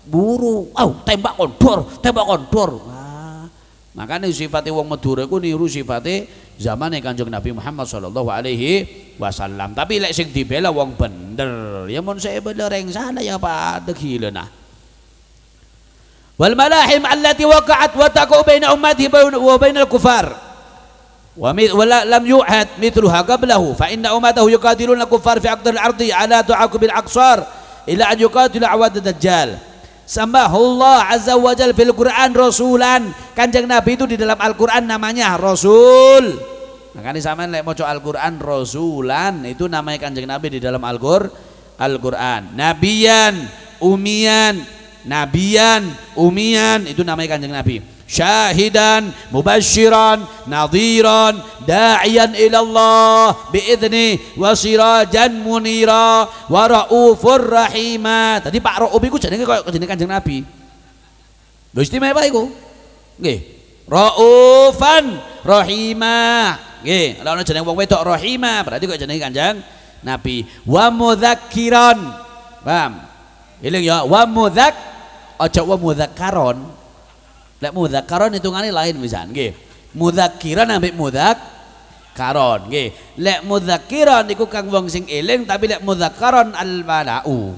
buru au oh, tembak kondor tembak kondor nah, makanya sifatnya wong Madura itu niru sifatnya zamane Kanjeng Nabi Muhammad sallallahu alaihi wasallam. Tapi lek sing dibela wong bener. Ya mun saya bener yang sana ya Pak tegilena. Ah. Wal malahim allati waqa'at wa taqu baina ummatihi wa baina al-kufar. Wa lam yu'had mithluha qablahu fa inna ummatahu yuqatiluna kuffar fi aqdar al-ardi ala tu'aqib bil aqsar ila an yuqatilu awad dajjal Sembahullah azza wajal fil Quran rasulan. Kanjeng Nabi itu di dalam Al-Qur'an namanya rasul. Makanya sama lek mau Al-Qur'an rasulan itu namanya Kanjeng Nabi di dalam Al-Qur'an. Al-Qur'an. Nabiyan, umian, nabiyan, umian itu namanya Kanjeng Nabi syahidan mubasyiran nadhiran da'iyan ila Allah biizni wa sirajan munira wa raufur rahima tadi Pak Rauf itu jenenge koyo jenenge Kanjeng Nabi lho istimewa apa iku nggih raufan rahima nggih ana jenenge wong wedok rahima berarti koyo jenenge Kanjeng Nabi wa mudzakkiran paham eling ya wa mudzak aja wa mudzakkaron Lek karon hitungane lain misalnya, nggih. Mudzakiran ambek mudzak karon nggih. Lek mudzakiran iku kang wong sing eling tapi lek mudzakaron al balau.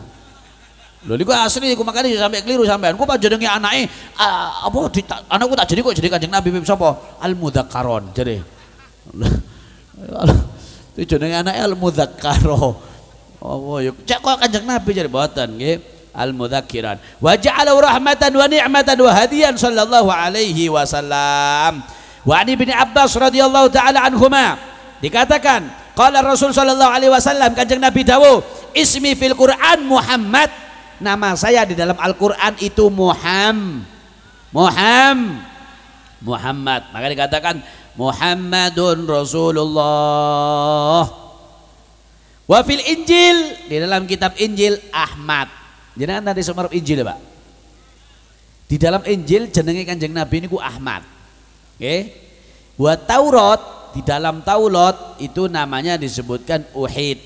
Lho niku asli iku makane sampai keliru sampean. Ku pak jenenge anake uh, apa di, anakku tak jadi kok jadi Kanjeng Nabi sapa? Al mudzakaron jadi, Itu jenenge anake al mudzakaro. Oh, yuk. Ya, cek kok Kanjeng Nabi jadi boten nggih al-mudzakiran wa rahmatan wa ni'matan wa hadiyan sallallahu alaihi wasallam wa ani bin Abbas radhiyallahu taala anhuma dikatakan qala Rasul sallallahu alaihi wasallam kanjeng Nabi Dawu ismi fil Quran Muhammad nama saya di dalam Al-Qur'an itu Muhammad, Muhammad, Muhammad maka dikatakan Muhammadun Rasulullah Wa fil Injil di dalam kitab Injil Ahmad. Jenengan nanti sumarep Injil ya, Pak. Di dalam Injil jenenge Kanjeng Nabi niku Ahmad. Nggih. Okay. Buat Taurat di dalam Taurat itu namanya disebutkan Uhid.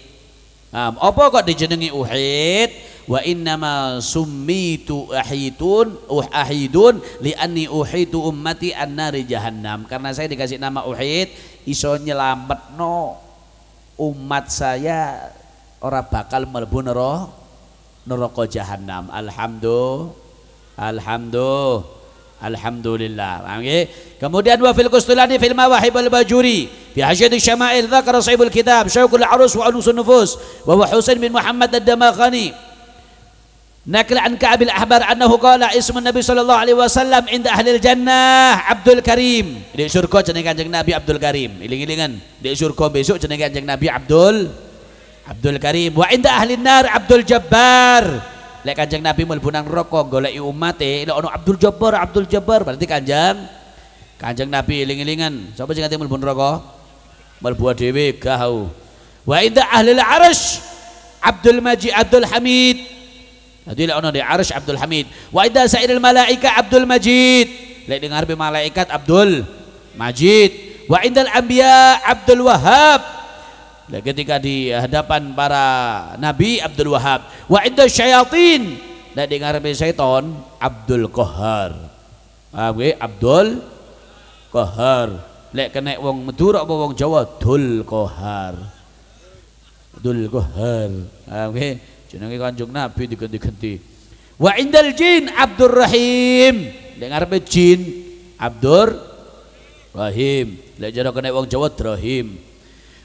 Nah, apa kok dijenengi Uhid? wa innama summitu ahidun uh ahidun li anni uhidu ummati annari jahannam karena saya dikasih nama uhid iso no umat saya orang bakal mlebu neraka neraka jahanam. Alhamdulillah. Alhamdulillah. Alhamdulillah. Okay. Kemudian wa fil Qustulani fil Mawahib al-Bajuri fi hasyad syama'il dzakara sahibul kitab Syaukul Arus wa Anusun Nufus wa huwa Husain bin Muhammad ad-Damaghani نقل عن كعب الأحبار أنه قال اسم النبي صلى الله عليه وسلم عند أهل الجنة عبد الكريم di surga jeneng kanjeng Nabi Abdul Karim iling-ilingan di surga besok jeneng kanjeng Nabi Abdul Abdul Karim wa inda ahli nar Abdul Jabbar lek kanjeng Nabi mlebu nang neraka goleki umate lek ono Abdul Jabbar Abdul Jabbar berarti kanjeng kanjeng Nabi eling-elingan sapa sing ati mlebu neraka mlebu dhewe gahau wa inda ahli al-arsh Abdul Majid Abdul Hamid jadi lek ono di arsh Abdul Hamid wa inda sa'iril malaika Abdul Majid lek dengar malaikat Abdul Majid wa indal anbiya Abdul Wahab ketika di hadapan para nabi Abdul Wahab wa inda syayatin dan di ngarepe setan Abdul Qahar ah Abdul Qahar lek kena wong Madura apa wong Jawa Dul Qahar Dul Qahar ah okay. jenenge kanjeng Nabi diganti-ganti wa indal jin Abdul Rahim Dengar ngarepe jin Abdul Rahim lek jero kena wong Jawa Rahim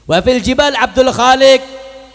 وفي الجبال عبد الخالق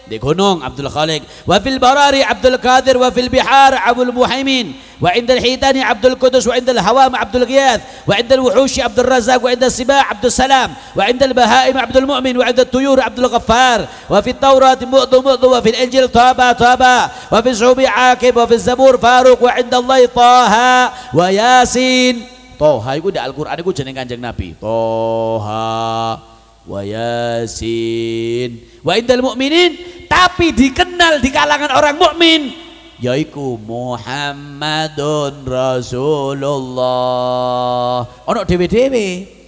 دي كونون عبد الخالق وفي البراري عبد القادر وفي البحار عبد المحيمين وعند الحيتان عبد القدس وعند الهوام عبد الغياث وعند الوحوش عبد الرزاق وعند السباع عبد السلام وعند البهائم عبد المؤمن وعند الطيور عبد الغفار وفي التوراة مؤذ مؤذ وفي الانجيل طابا طابا وفي الزعوم عاقب وفي الزبور فاروق وعند الله طه وياسين طه يقول القران يقول جنين كان نبي طه wa yasin wa indal mu'minin tapi dikenal di kalangan orang mukmin yaiku Muhammadun Rasulullah ana dewe-dewe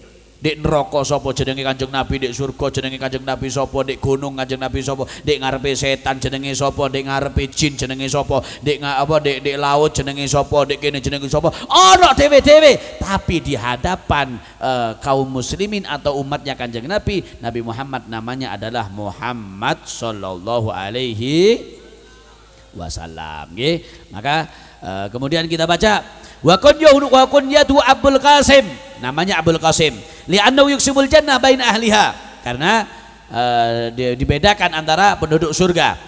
Dek neraka sapa jenenge Kanjeng Nabi, dek surga jenenge Kanjeng Nabi sapa, dek gunung Kanjeng Nabi sapa, dek ngarepe setan jenenge sapa, dek ngarepe jin jenenge sapa, dek apa dek dek laut jenenge sapa, dek kene jenenge sapa. Ana dhewe-dhewe, tapi di hadapan uh, kaum muslimin atau umatnya Kanjeng Nabi, Nabi Muhammad namanya adalah Muhammad sallallahu alaihi wasallam, nggih. Maka uh, kemudian kita baca wa kunyatu Abdul Qasim namanya Abul Qasim li'annahu yuksibul jannah baina ahliha karena uh, di, dibedakan antara penduduk surga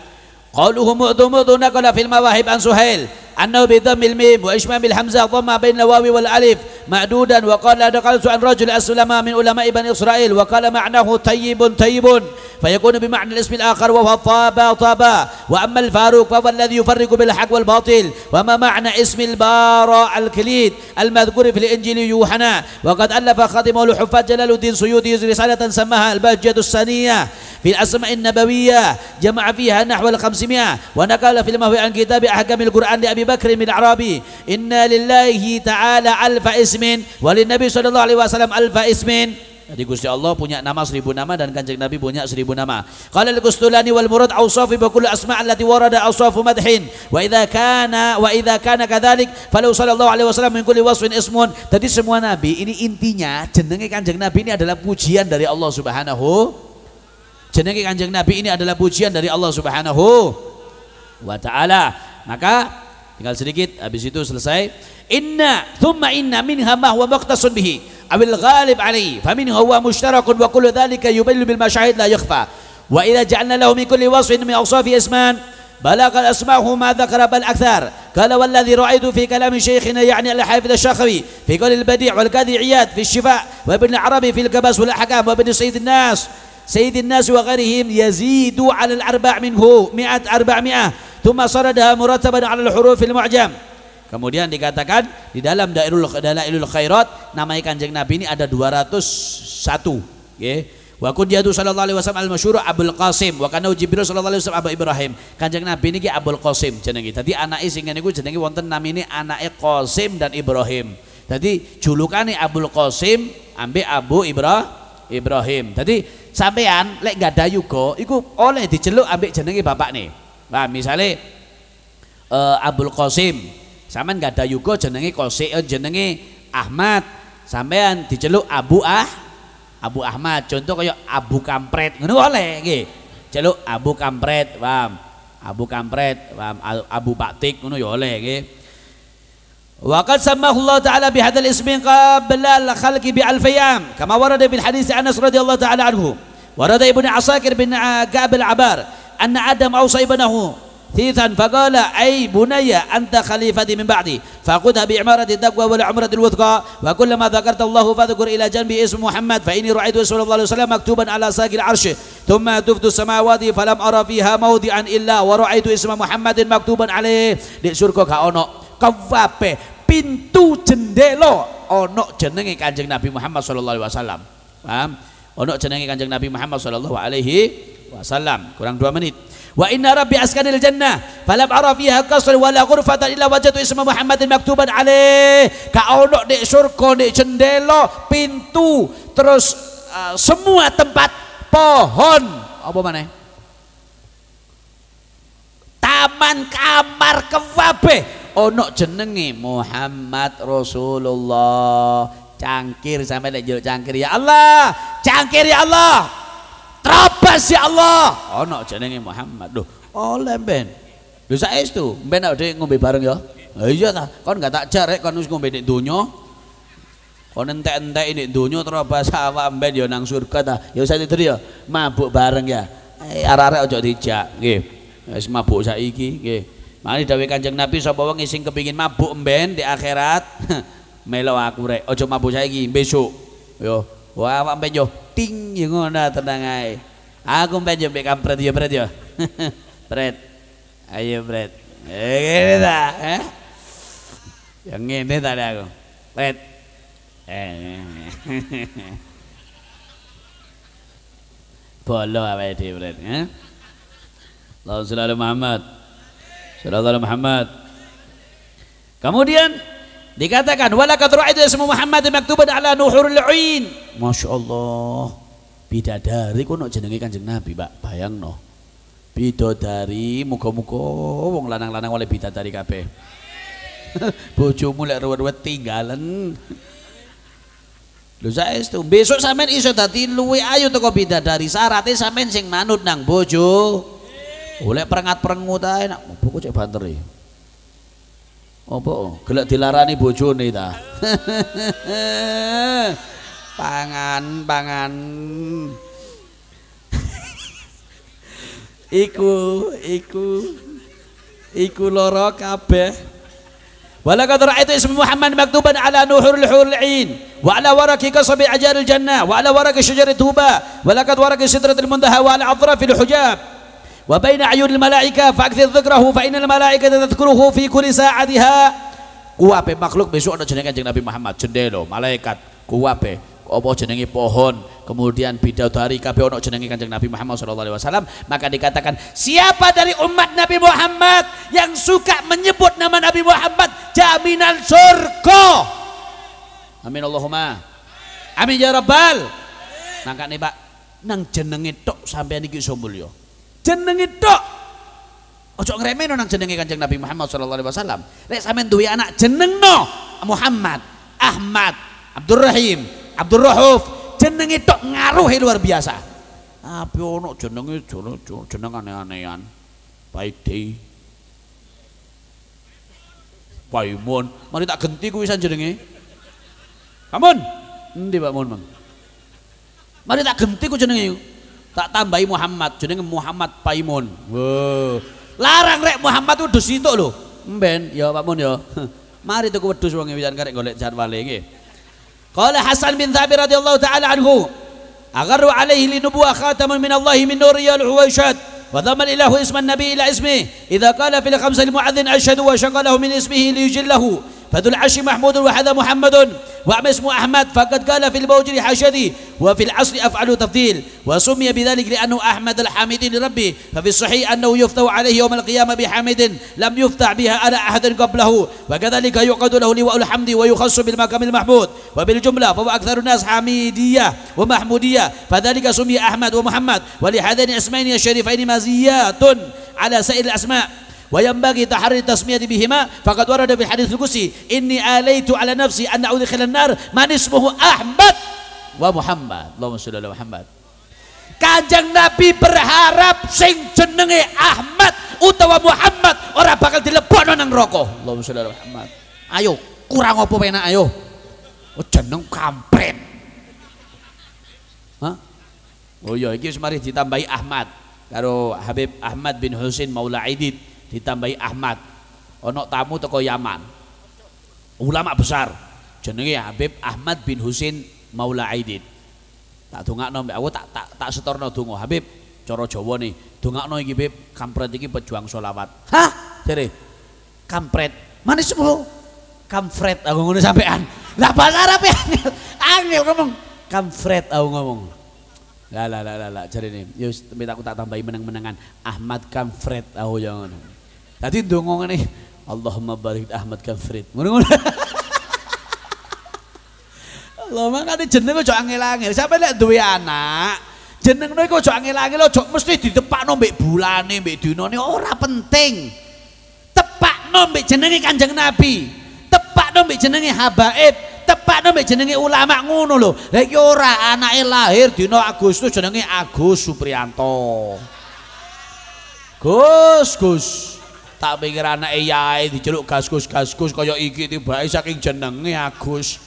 qauluhu mu'tu mu'tuna qala fil mawahib an suhail أنه بضم الميم وإشمام الحمزة ضم بين الواو والألف معدودا وقال نقلت عن رجل أسلم من علماء بني إسرائيل وقال معناه طيب طيب فيكون بمعنى الاسم الآخر وهو طابا طابا وأما الفاروق فهو الذي يفرق بالحق والباطل وما معنى اسم البارا الكليد المذكور في الإنجيل يوحنا وقد ألف خادمه الحفاظ جلال الدين سيوطي رسالة سماها البهجة الثانية في الأسماء النبوية جمع فيها نحو الخمسمائة ونقل في المهوي عن كتاب أحكام القرآن لأبي بكر من Arabi inna lillahi ta'ala alfa ismin وللنبي Nabi sallallahu alaihi wasallam alfa ismin jadi Gusti Allah punya nama seribu nama dan kanjeng Nabi punya seribu nama. Qala al gustulani wal murad awsafi bi kulli asma' allati warada awsafu madhin wa idza kana wa idza kana kadzalik falau sallallahu alaihi wasallam min kulli wasfin ismun. Tadi semua nabi ini intinya jenenge kanjeng Nabi ini adalah pujian dari Allah Subhanahu jenenge kanjeng Nabi ini adalah pujian dari Allah Subhanahu wa taala. Maka tinggal sedikit habis itu selesai inna thumma inna minha ma huwa muqtasun bihi awil ghalib fa min huwa mushtarakun wa kullu dhalika yubil bil mashahid la yakhfa wa idha ja'alna lahu min kulli wasfin min awsafi isman بلغ الأسماء ما ذكر بل أكثر قال والذي رأيت في كلام شيخنا يعني الحافظ الشخوي في قول البديع والقاضي عياد في الشفاء وابن عربي في القبس والأحكام وابن سيد الناس سيد الناس وغيرهم يزيد على الأربع منه مئة أربعمائة ثم صردها مرتبا على الحروف المعجم Kemudian dikatakan di dalam Dairul Dalailul Khairat nama Kanjeng Nabi ini ada 201. Nggih. Wa kudiyatu sallallahu alaihi wasallam al-masyhur Abul Qasim wa kana Jibril sallallahu alaihi wasallam Abu Ibrahim. Kanjeng Nabi ki Abul Qasim jenenge. Dadi anake sing ngene iku jenenge wonten namine anake Qasim dan Ibrahim. Jadi julukannya Abul Qasim ambil Abu Ibrahim Ibrahim. Jadi sampean lek gak ada yugo, iku oleh diceluk ambek jenenge bapak nih. Nah misalnya uh, eh, Abdul Qasim, sampean gak ada yugo jenenge Qasim, eh, jenenge Ahmad, sampean diceluk Abu Ah, Abu Ahmad. Contoh kayak Abu Kampret, ngono oleh nggih. Celuk Abu Kampret, paham? Abu Kampret, paham? Abu Tik, ngono ya oleh nggih. وقد سماه الله تعالى بهذا الاسم قبل الخلق بألف عام كما ورد في الحديث عن أنس رضي الله تعالى عنه ورد ابن عساكر بن كعب العبار أن آدم أوصى ابنه ثيثا فقال أي بني أنت خليفتي من بعدي فخذها بعمارة التقوى والعمرة الوثقى وكلما ذكرت الله فاذكر إلى جنب اسم محمد فإني رأيت صلى الله عليه وسلم مكتوبا على ساق العرش ثم دفت السماوات فلم أرى فيها موضعا إلا ورأيت اسم محمد مكتوبا عليه لشركك أونو kawabe pintu jendela ono jenenge kanjeng Nabi Muhammad saw. alaihi wasallam paham ono jenenge kanjeng Nabi Muhammad saw. wasallam kurang dua menit wa inna rabbi askanil jannah falam ara fiha qasr wala ghurfatan illa wajatu isma muhammadin maktuban alaih ka ono di surga di jendela pintu terus uh, semua tempat pohon apa mana taman kamar kewabe ono jenenge Muhammad Rasulullah cangkir sampai nek jeruk cangkir ya Allah cangkir ya Allah terobos ya Allah ono jenenge Muhammad lho oleh ben lho saestu itu ben nek ngombe bareng ya lah iya ta kon gak tak rek kon wis ngombe nek donya kon entek-entek nek donya terobos awak ben ya nang surga ta ya usah tidur ya mabuk bareng ya arare eh, arek-arek ojo dijak nggih wis mabuk saiki nggih Mari dawuh Kanjeng Nabi sapa wong sing kepengin mabuk mben di akhirat, melo aku rek. Aja mabuk saiki, besok. Yo, wah awak mben yo ting yo ngono tenang ae. Aku mben yo mbek ampret yo pret yo. pret. Ayo pret. Eh ngene ta, eh? Yang ngene ta aku. Pret. Eh. Bolo awake dhewe pret, eh? Allah selalu Muhammad. Saudara Muhammad. Kemudian dikatakan walaqad ra'aitu ya ismu Muhammad maktuban ala nuhurul ain. Masya Allah. Bidadari kok nak jenenge Kanjeng Nabi, Pak. Bayangno. Bidadari muga-muga wong lanang-lanang oleh bidadari kabeh. Bojomu lek ruwet-ruwet tinggalen. Lho saestu, besok sampean iso dadi luwe ayu teko bidadari. Syaratnya sampean sing manut nang bojo. Oleh perengat-perengut ae nak buku cek banter iki. Apa gelek dilarani bojone dah, pangan pangan iku iku iku loro kabeh walaqad ra'aitu ismu Muhammad maktuban ala nuhurul hulain, wa ala waraki kasabi ajaril jannah wa ala waraki syajari tuba walaqad waraki sidratil muntaha wa ala atrafil hujab وبين عيون الملائكة فأكثر ذكره فإن الملائكة تذكره في كل ساعتها kuwape makhluk besok ada jenenge kanjeng Nabi Muhammad jendelo malaikat kuwape apa jenengi pohon kemudian bidadari kabeh ono jenenge kanjeng Nabi Muhammad sallallahu alaihi wasallam maka dikatakan siapa dari umat Nabi Muhammad yang suka menyebut nama Nabi Muhammad jaminan surga amin Allahumma amin ya rabbal mangkane Pak nang jenenge tok sampean iki iso mulya jenenge itu, ojo ngremeno nang jenenge Kanjeng Nabi Muhammad sallallahu alaihi wasallam lek sampean duwe anak jenengno Muhammad Ahmad Abdul Rahim Abdul Rahuf jenenge tok ngaruh luar biasa tapi ono jenenge jeneng aneh-anehan Pai Paimun mari tak genti kuwi jenenge Kamun endi Pak Mun Mang Mari tak genti ku jenenge tak tambahi Muhammad jenenge Muhammad Paimon. Wah. Larang rek Muhammad itu dus itu lho. Mben, ya Pak Mun ya. Mari tuku wedhus wong wis karek golek jan wale nggih. Qala Hasan bin Thabit radhiyallahu taala anhu. Agarru alaihi linubuwah khataman min Allah min nur ya al-Huwaishat. وضم الإله اسم النبي إلى اسمه إذا قال في الخمسة المعذن أشهد وشغله من اسمه ليجله فذو العش محمود وهذا محمد وعم اسمه أحمد فقد قال في البوجر حاشدي وفي العصر أفعل تفضيل وسمي بذلك لأنه أحمد الحامد لربه ففي الصحيح أنه يفتح عليه يوم القيامة بحامد لم يفتح بها على أحد قبله وكذلك يقعد له لواء الحمد ويخص بالمقام المحمود وبالجملة فهو أكثر الناس حميدية ومحمودية فذلك سمي أحمد ومحمد ولهذين اسمين الشريفين مزيات على سائر الأسماء wa tahari tasmiyah di bihima fakat warada fi hadis qudsi inni alaitu ala nafsi an udkhila an-nar man ismuhu Ahmad wa Muhammad Allahumma shalli ala Muhammad Kanjeng Nabi berharap sing jenenge Ahmad utawa Muhammad ora bakal dilebokno nang neraka Allahumma shalli ala Muhammad ayo kurang apa penak ayo oh, jeneng kampret Hah? Oh iya iki wis mari ditambahi Ahmad karo Habib Ahmad bin Husin Maula Aidid ditambahi Ahmad ono tamu toko Yaman ulama besar jenenge Habib Ahmad bin Husin Maula Aidin tak dongakno mbek aku tak tak tak setorno donga Habib cara Jawa nih dongakno iki Habib kampret iki pejuang solawat hah jare kampret manis semua kampret aku ngono sampean lah bahasa Arab ya angel, angel ngomong kampret aku ngomong lah lah lah lah jadi nih yus ya tapi aku tak tambahi menang-menangan Ahmad Kamfred aku jangan Tadi dongong nih, Allahumma barik Ahmad Kafrid. Ngono-ngono. Lho makane jeneng aja angel-angel. siapa lek dua anak, jenengno iku aja angel-angel, aja mesti bulan nih bulane, mbek nih ora penting. tempat nombek jenenge Kanjeng Nabi. Tepak nombek jenenge habaib, Tepak nombek jenenge ulama ngono lo lagi orang anak lahir dino Agustus jenenge Agus Suprianto Gus, Gus tak pikir anake yae diceluk gaskus-gaskus kaya iki tiba saking jenenge Agus.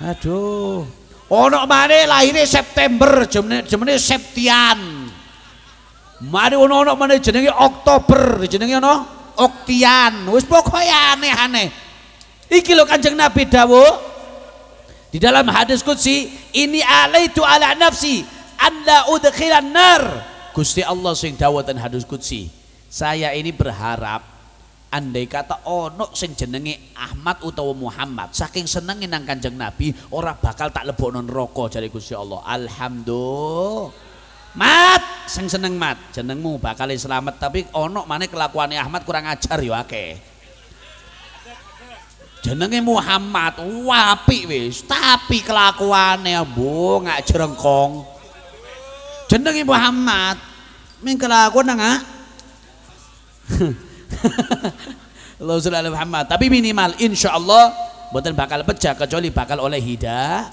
Aduh. Ono mana lahirnya September, jenenge jenenge Septian. Mari ono ono mana jenenge Oktober, jenenge ono Oktian. Wis pokoknya aneh-aneh. Iki lo Kanjeng Nabi Dawo, di dalam hadis kutsi ini alaitu ala nafsi anda udah udkhilan ner, Gusti Allah sing dawatan hadis kutsi saya ini berharap andai kata ono oh, sing jenenge Ahmad utawa Muhammad saking senengin nang Kanjeng Nabi ora bakal tak non rokok jadi Gusti Allah. Alhamdulillah. Mat, sing seneng Mat, jenengmu bakal selamat tapi ono mana kelakuannya Ahmad kurang ajar ya oke Jenenge Muhammad, wapi wis, tapi kelakuannya bu ngak jerengkong. Jenenge Muhammad, ming kelakuan nggak? Allah sallallahu Muhammad tapi minimal insya Allah buatan bakal pecah kecuali bakal oleh hidayah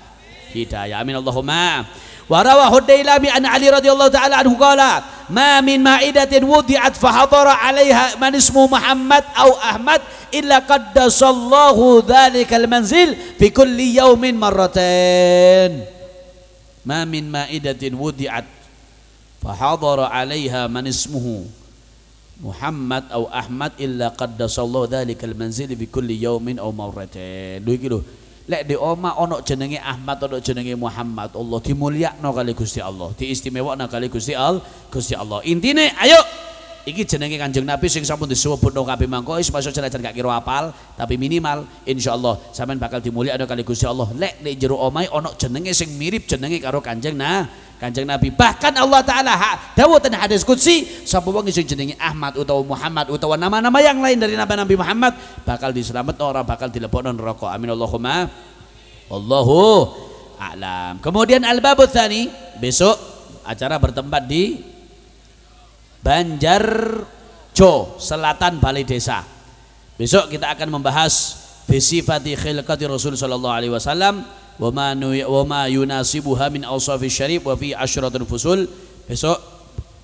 hidayah amin Allahumma wa rawa hudaylami an Ali radhiyallahu ta'ala anhu kala ma min ma'idatin wudi'at fahadara alaiha man ismu Muhammad au Ahmad illa qaddasallahu dhalikal almanzil, fi kulli yaumin marratain ma min ma'idatin wudi'at fahadara alaiha man ismuhu Muhammad atau Ahmad illa qaddasallahu dzalikal manzil bi kulli yaumin aw marratain. Lho iki lho. Lek di oma ono jenenge Ahmad ono jenenge Muhammad Allah dimulyakno kali Gusti Allah, diistimewakno kali Gusti Allah, Gusti Allah. Intine ayo iki jenenge Kanjeng Nabi sing sampun disebutno kabeh mangko wis masuk senajan gak kira apal, tapi minimal insyaallah sampean bakal dimulyakno kali Gusti Allah. Lek di jero omahe ono jenenge sing mirip jenenge karo Kanjeng Nabi Kanjeng Nabi. Bahkan Allah Ta'ala Dawud dan hadis kudsi sapa wong iso jenenge Ahmad utawa Muhammad utawa nama-nama yang lain dari nama Nabi Muhammad bakal diselamat orang bakal dilebokno neraka. Amin Allahumma. Allahu a'lam. Kemudian al babu tsani besok acara bertempat di Jo, selatan Balai Desa. Besok kita akan membahas bisifati khilqati Rasul sallallahu alaihi wasallam yunasibuha min syarif wa fi besok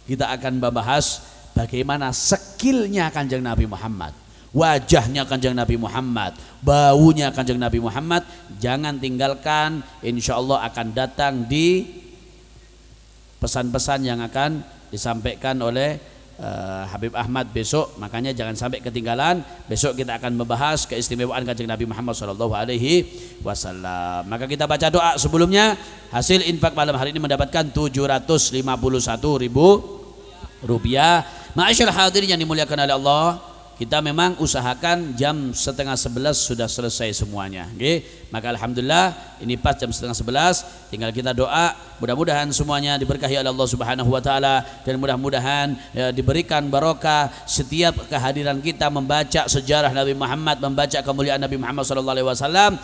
kita akan membahas bagaimana skillnya kanjeng Nabi Muhammad wajahnya kanjeng Nabi Muhammad baunya kanjeng Nabi Muhammad jangan tinggalkan insya Allah akan datang di pesan-pesan yang akan disampaikan oleh uh, Habib Ahmad besok makanya jangan sampai ketinggalan besok kita akan membahas keistimewaan kanjeng Nabi Muhammad Shallallahu Alaihi Wasallam maka kita baca doa sebelumnya hasil infak malam hari ini mendapatkan 751 ribu rupiah Ma'asyar hadirin yang dimuliakan oleh Allah kita memang usahakan jam setengah sebelas sudah selesai semuanya okay? maka Alhamdulillah ini pas jam setengah sebelas tinggal kita doa mudah-mudahan semuanya diberkahi oleh Allah subhanahu wa ta'ala dan mudah-mudahan ya, diberikan barokah setiap kehadiran kita membaca sejarah Nabi Muhammad membaca kemuliaan Nabi Muhammad SAW alaihi wasallam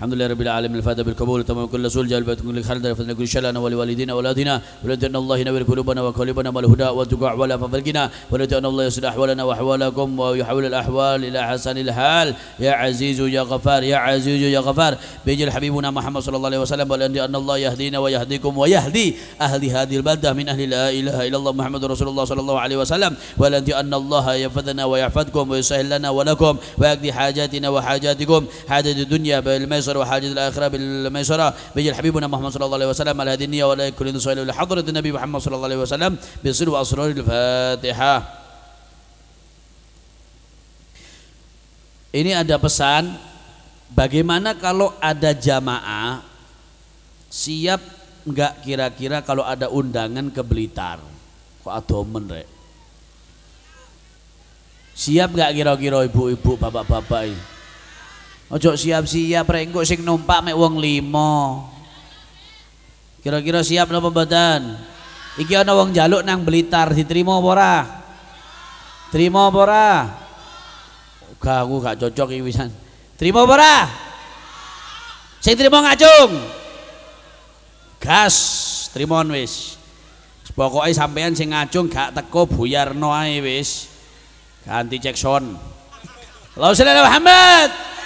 الحمد لله رب العالمين الفاتح بالقبول تمام كل سؤال البيت كل خير درفتنا كل شر لنا ولوالدينا واولادنا ولدنا الله ينور قلوبنا وقلوبنا بالهدى والتقى ولا ففلقنا ولدنا الله يصلح احوالنا واحوالكم ويحول الاحوال الى حسن الحال يا عزيز يا غفار يا عزيز يا غفار بيجي حبيبنا محمد صلى الله عليه وسلم ان الله يهدينا ويهديكم ويهدي اهل هذه البلده من اهل لا اله الا الله محمد رسول الله صلى الله عليه وسلم ان الله يحفظنا ويحفظكم ويسهل لنا ولكم ويقضي حاجاتنا وحاجاتكم حاجات الدنيا بالميسر اليسر وحاجز الآخرة بالميسرة بجل حبيبنا محمد صلى الله عليه وسلم على هذه النية ولا كل سؤال لحضرة النبي محمد صلى الله عليه وسلم بسر وأسرار الفاتحة Ini ada pesan bagaimana kalau ada jamaah siap nggak kira-kira kalau ada undangan ke Blitar kok adomen rek siap nggak kira-kira ibu-ibu bapak-bapak ini Ojo siap-siap renggo sing numpak mek wong limo Kira-kira siap napa mboten? Iki ana wong jaluk nang Blitar diterima apa ora? Terima apa ora? Gak aku gak cocok iki wisan. Terima apa ora? Sing terima ngacung. Gas, terima wis. Pokoke sampean sing ngacung gak teko buyarno ae wis. Ganti cek son. shalli Muhammad.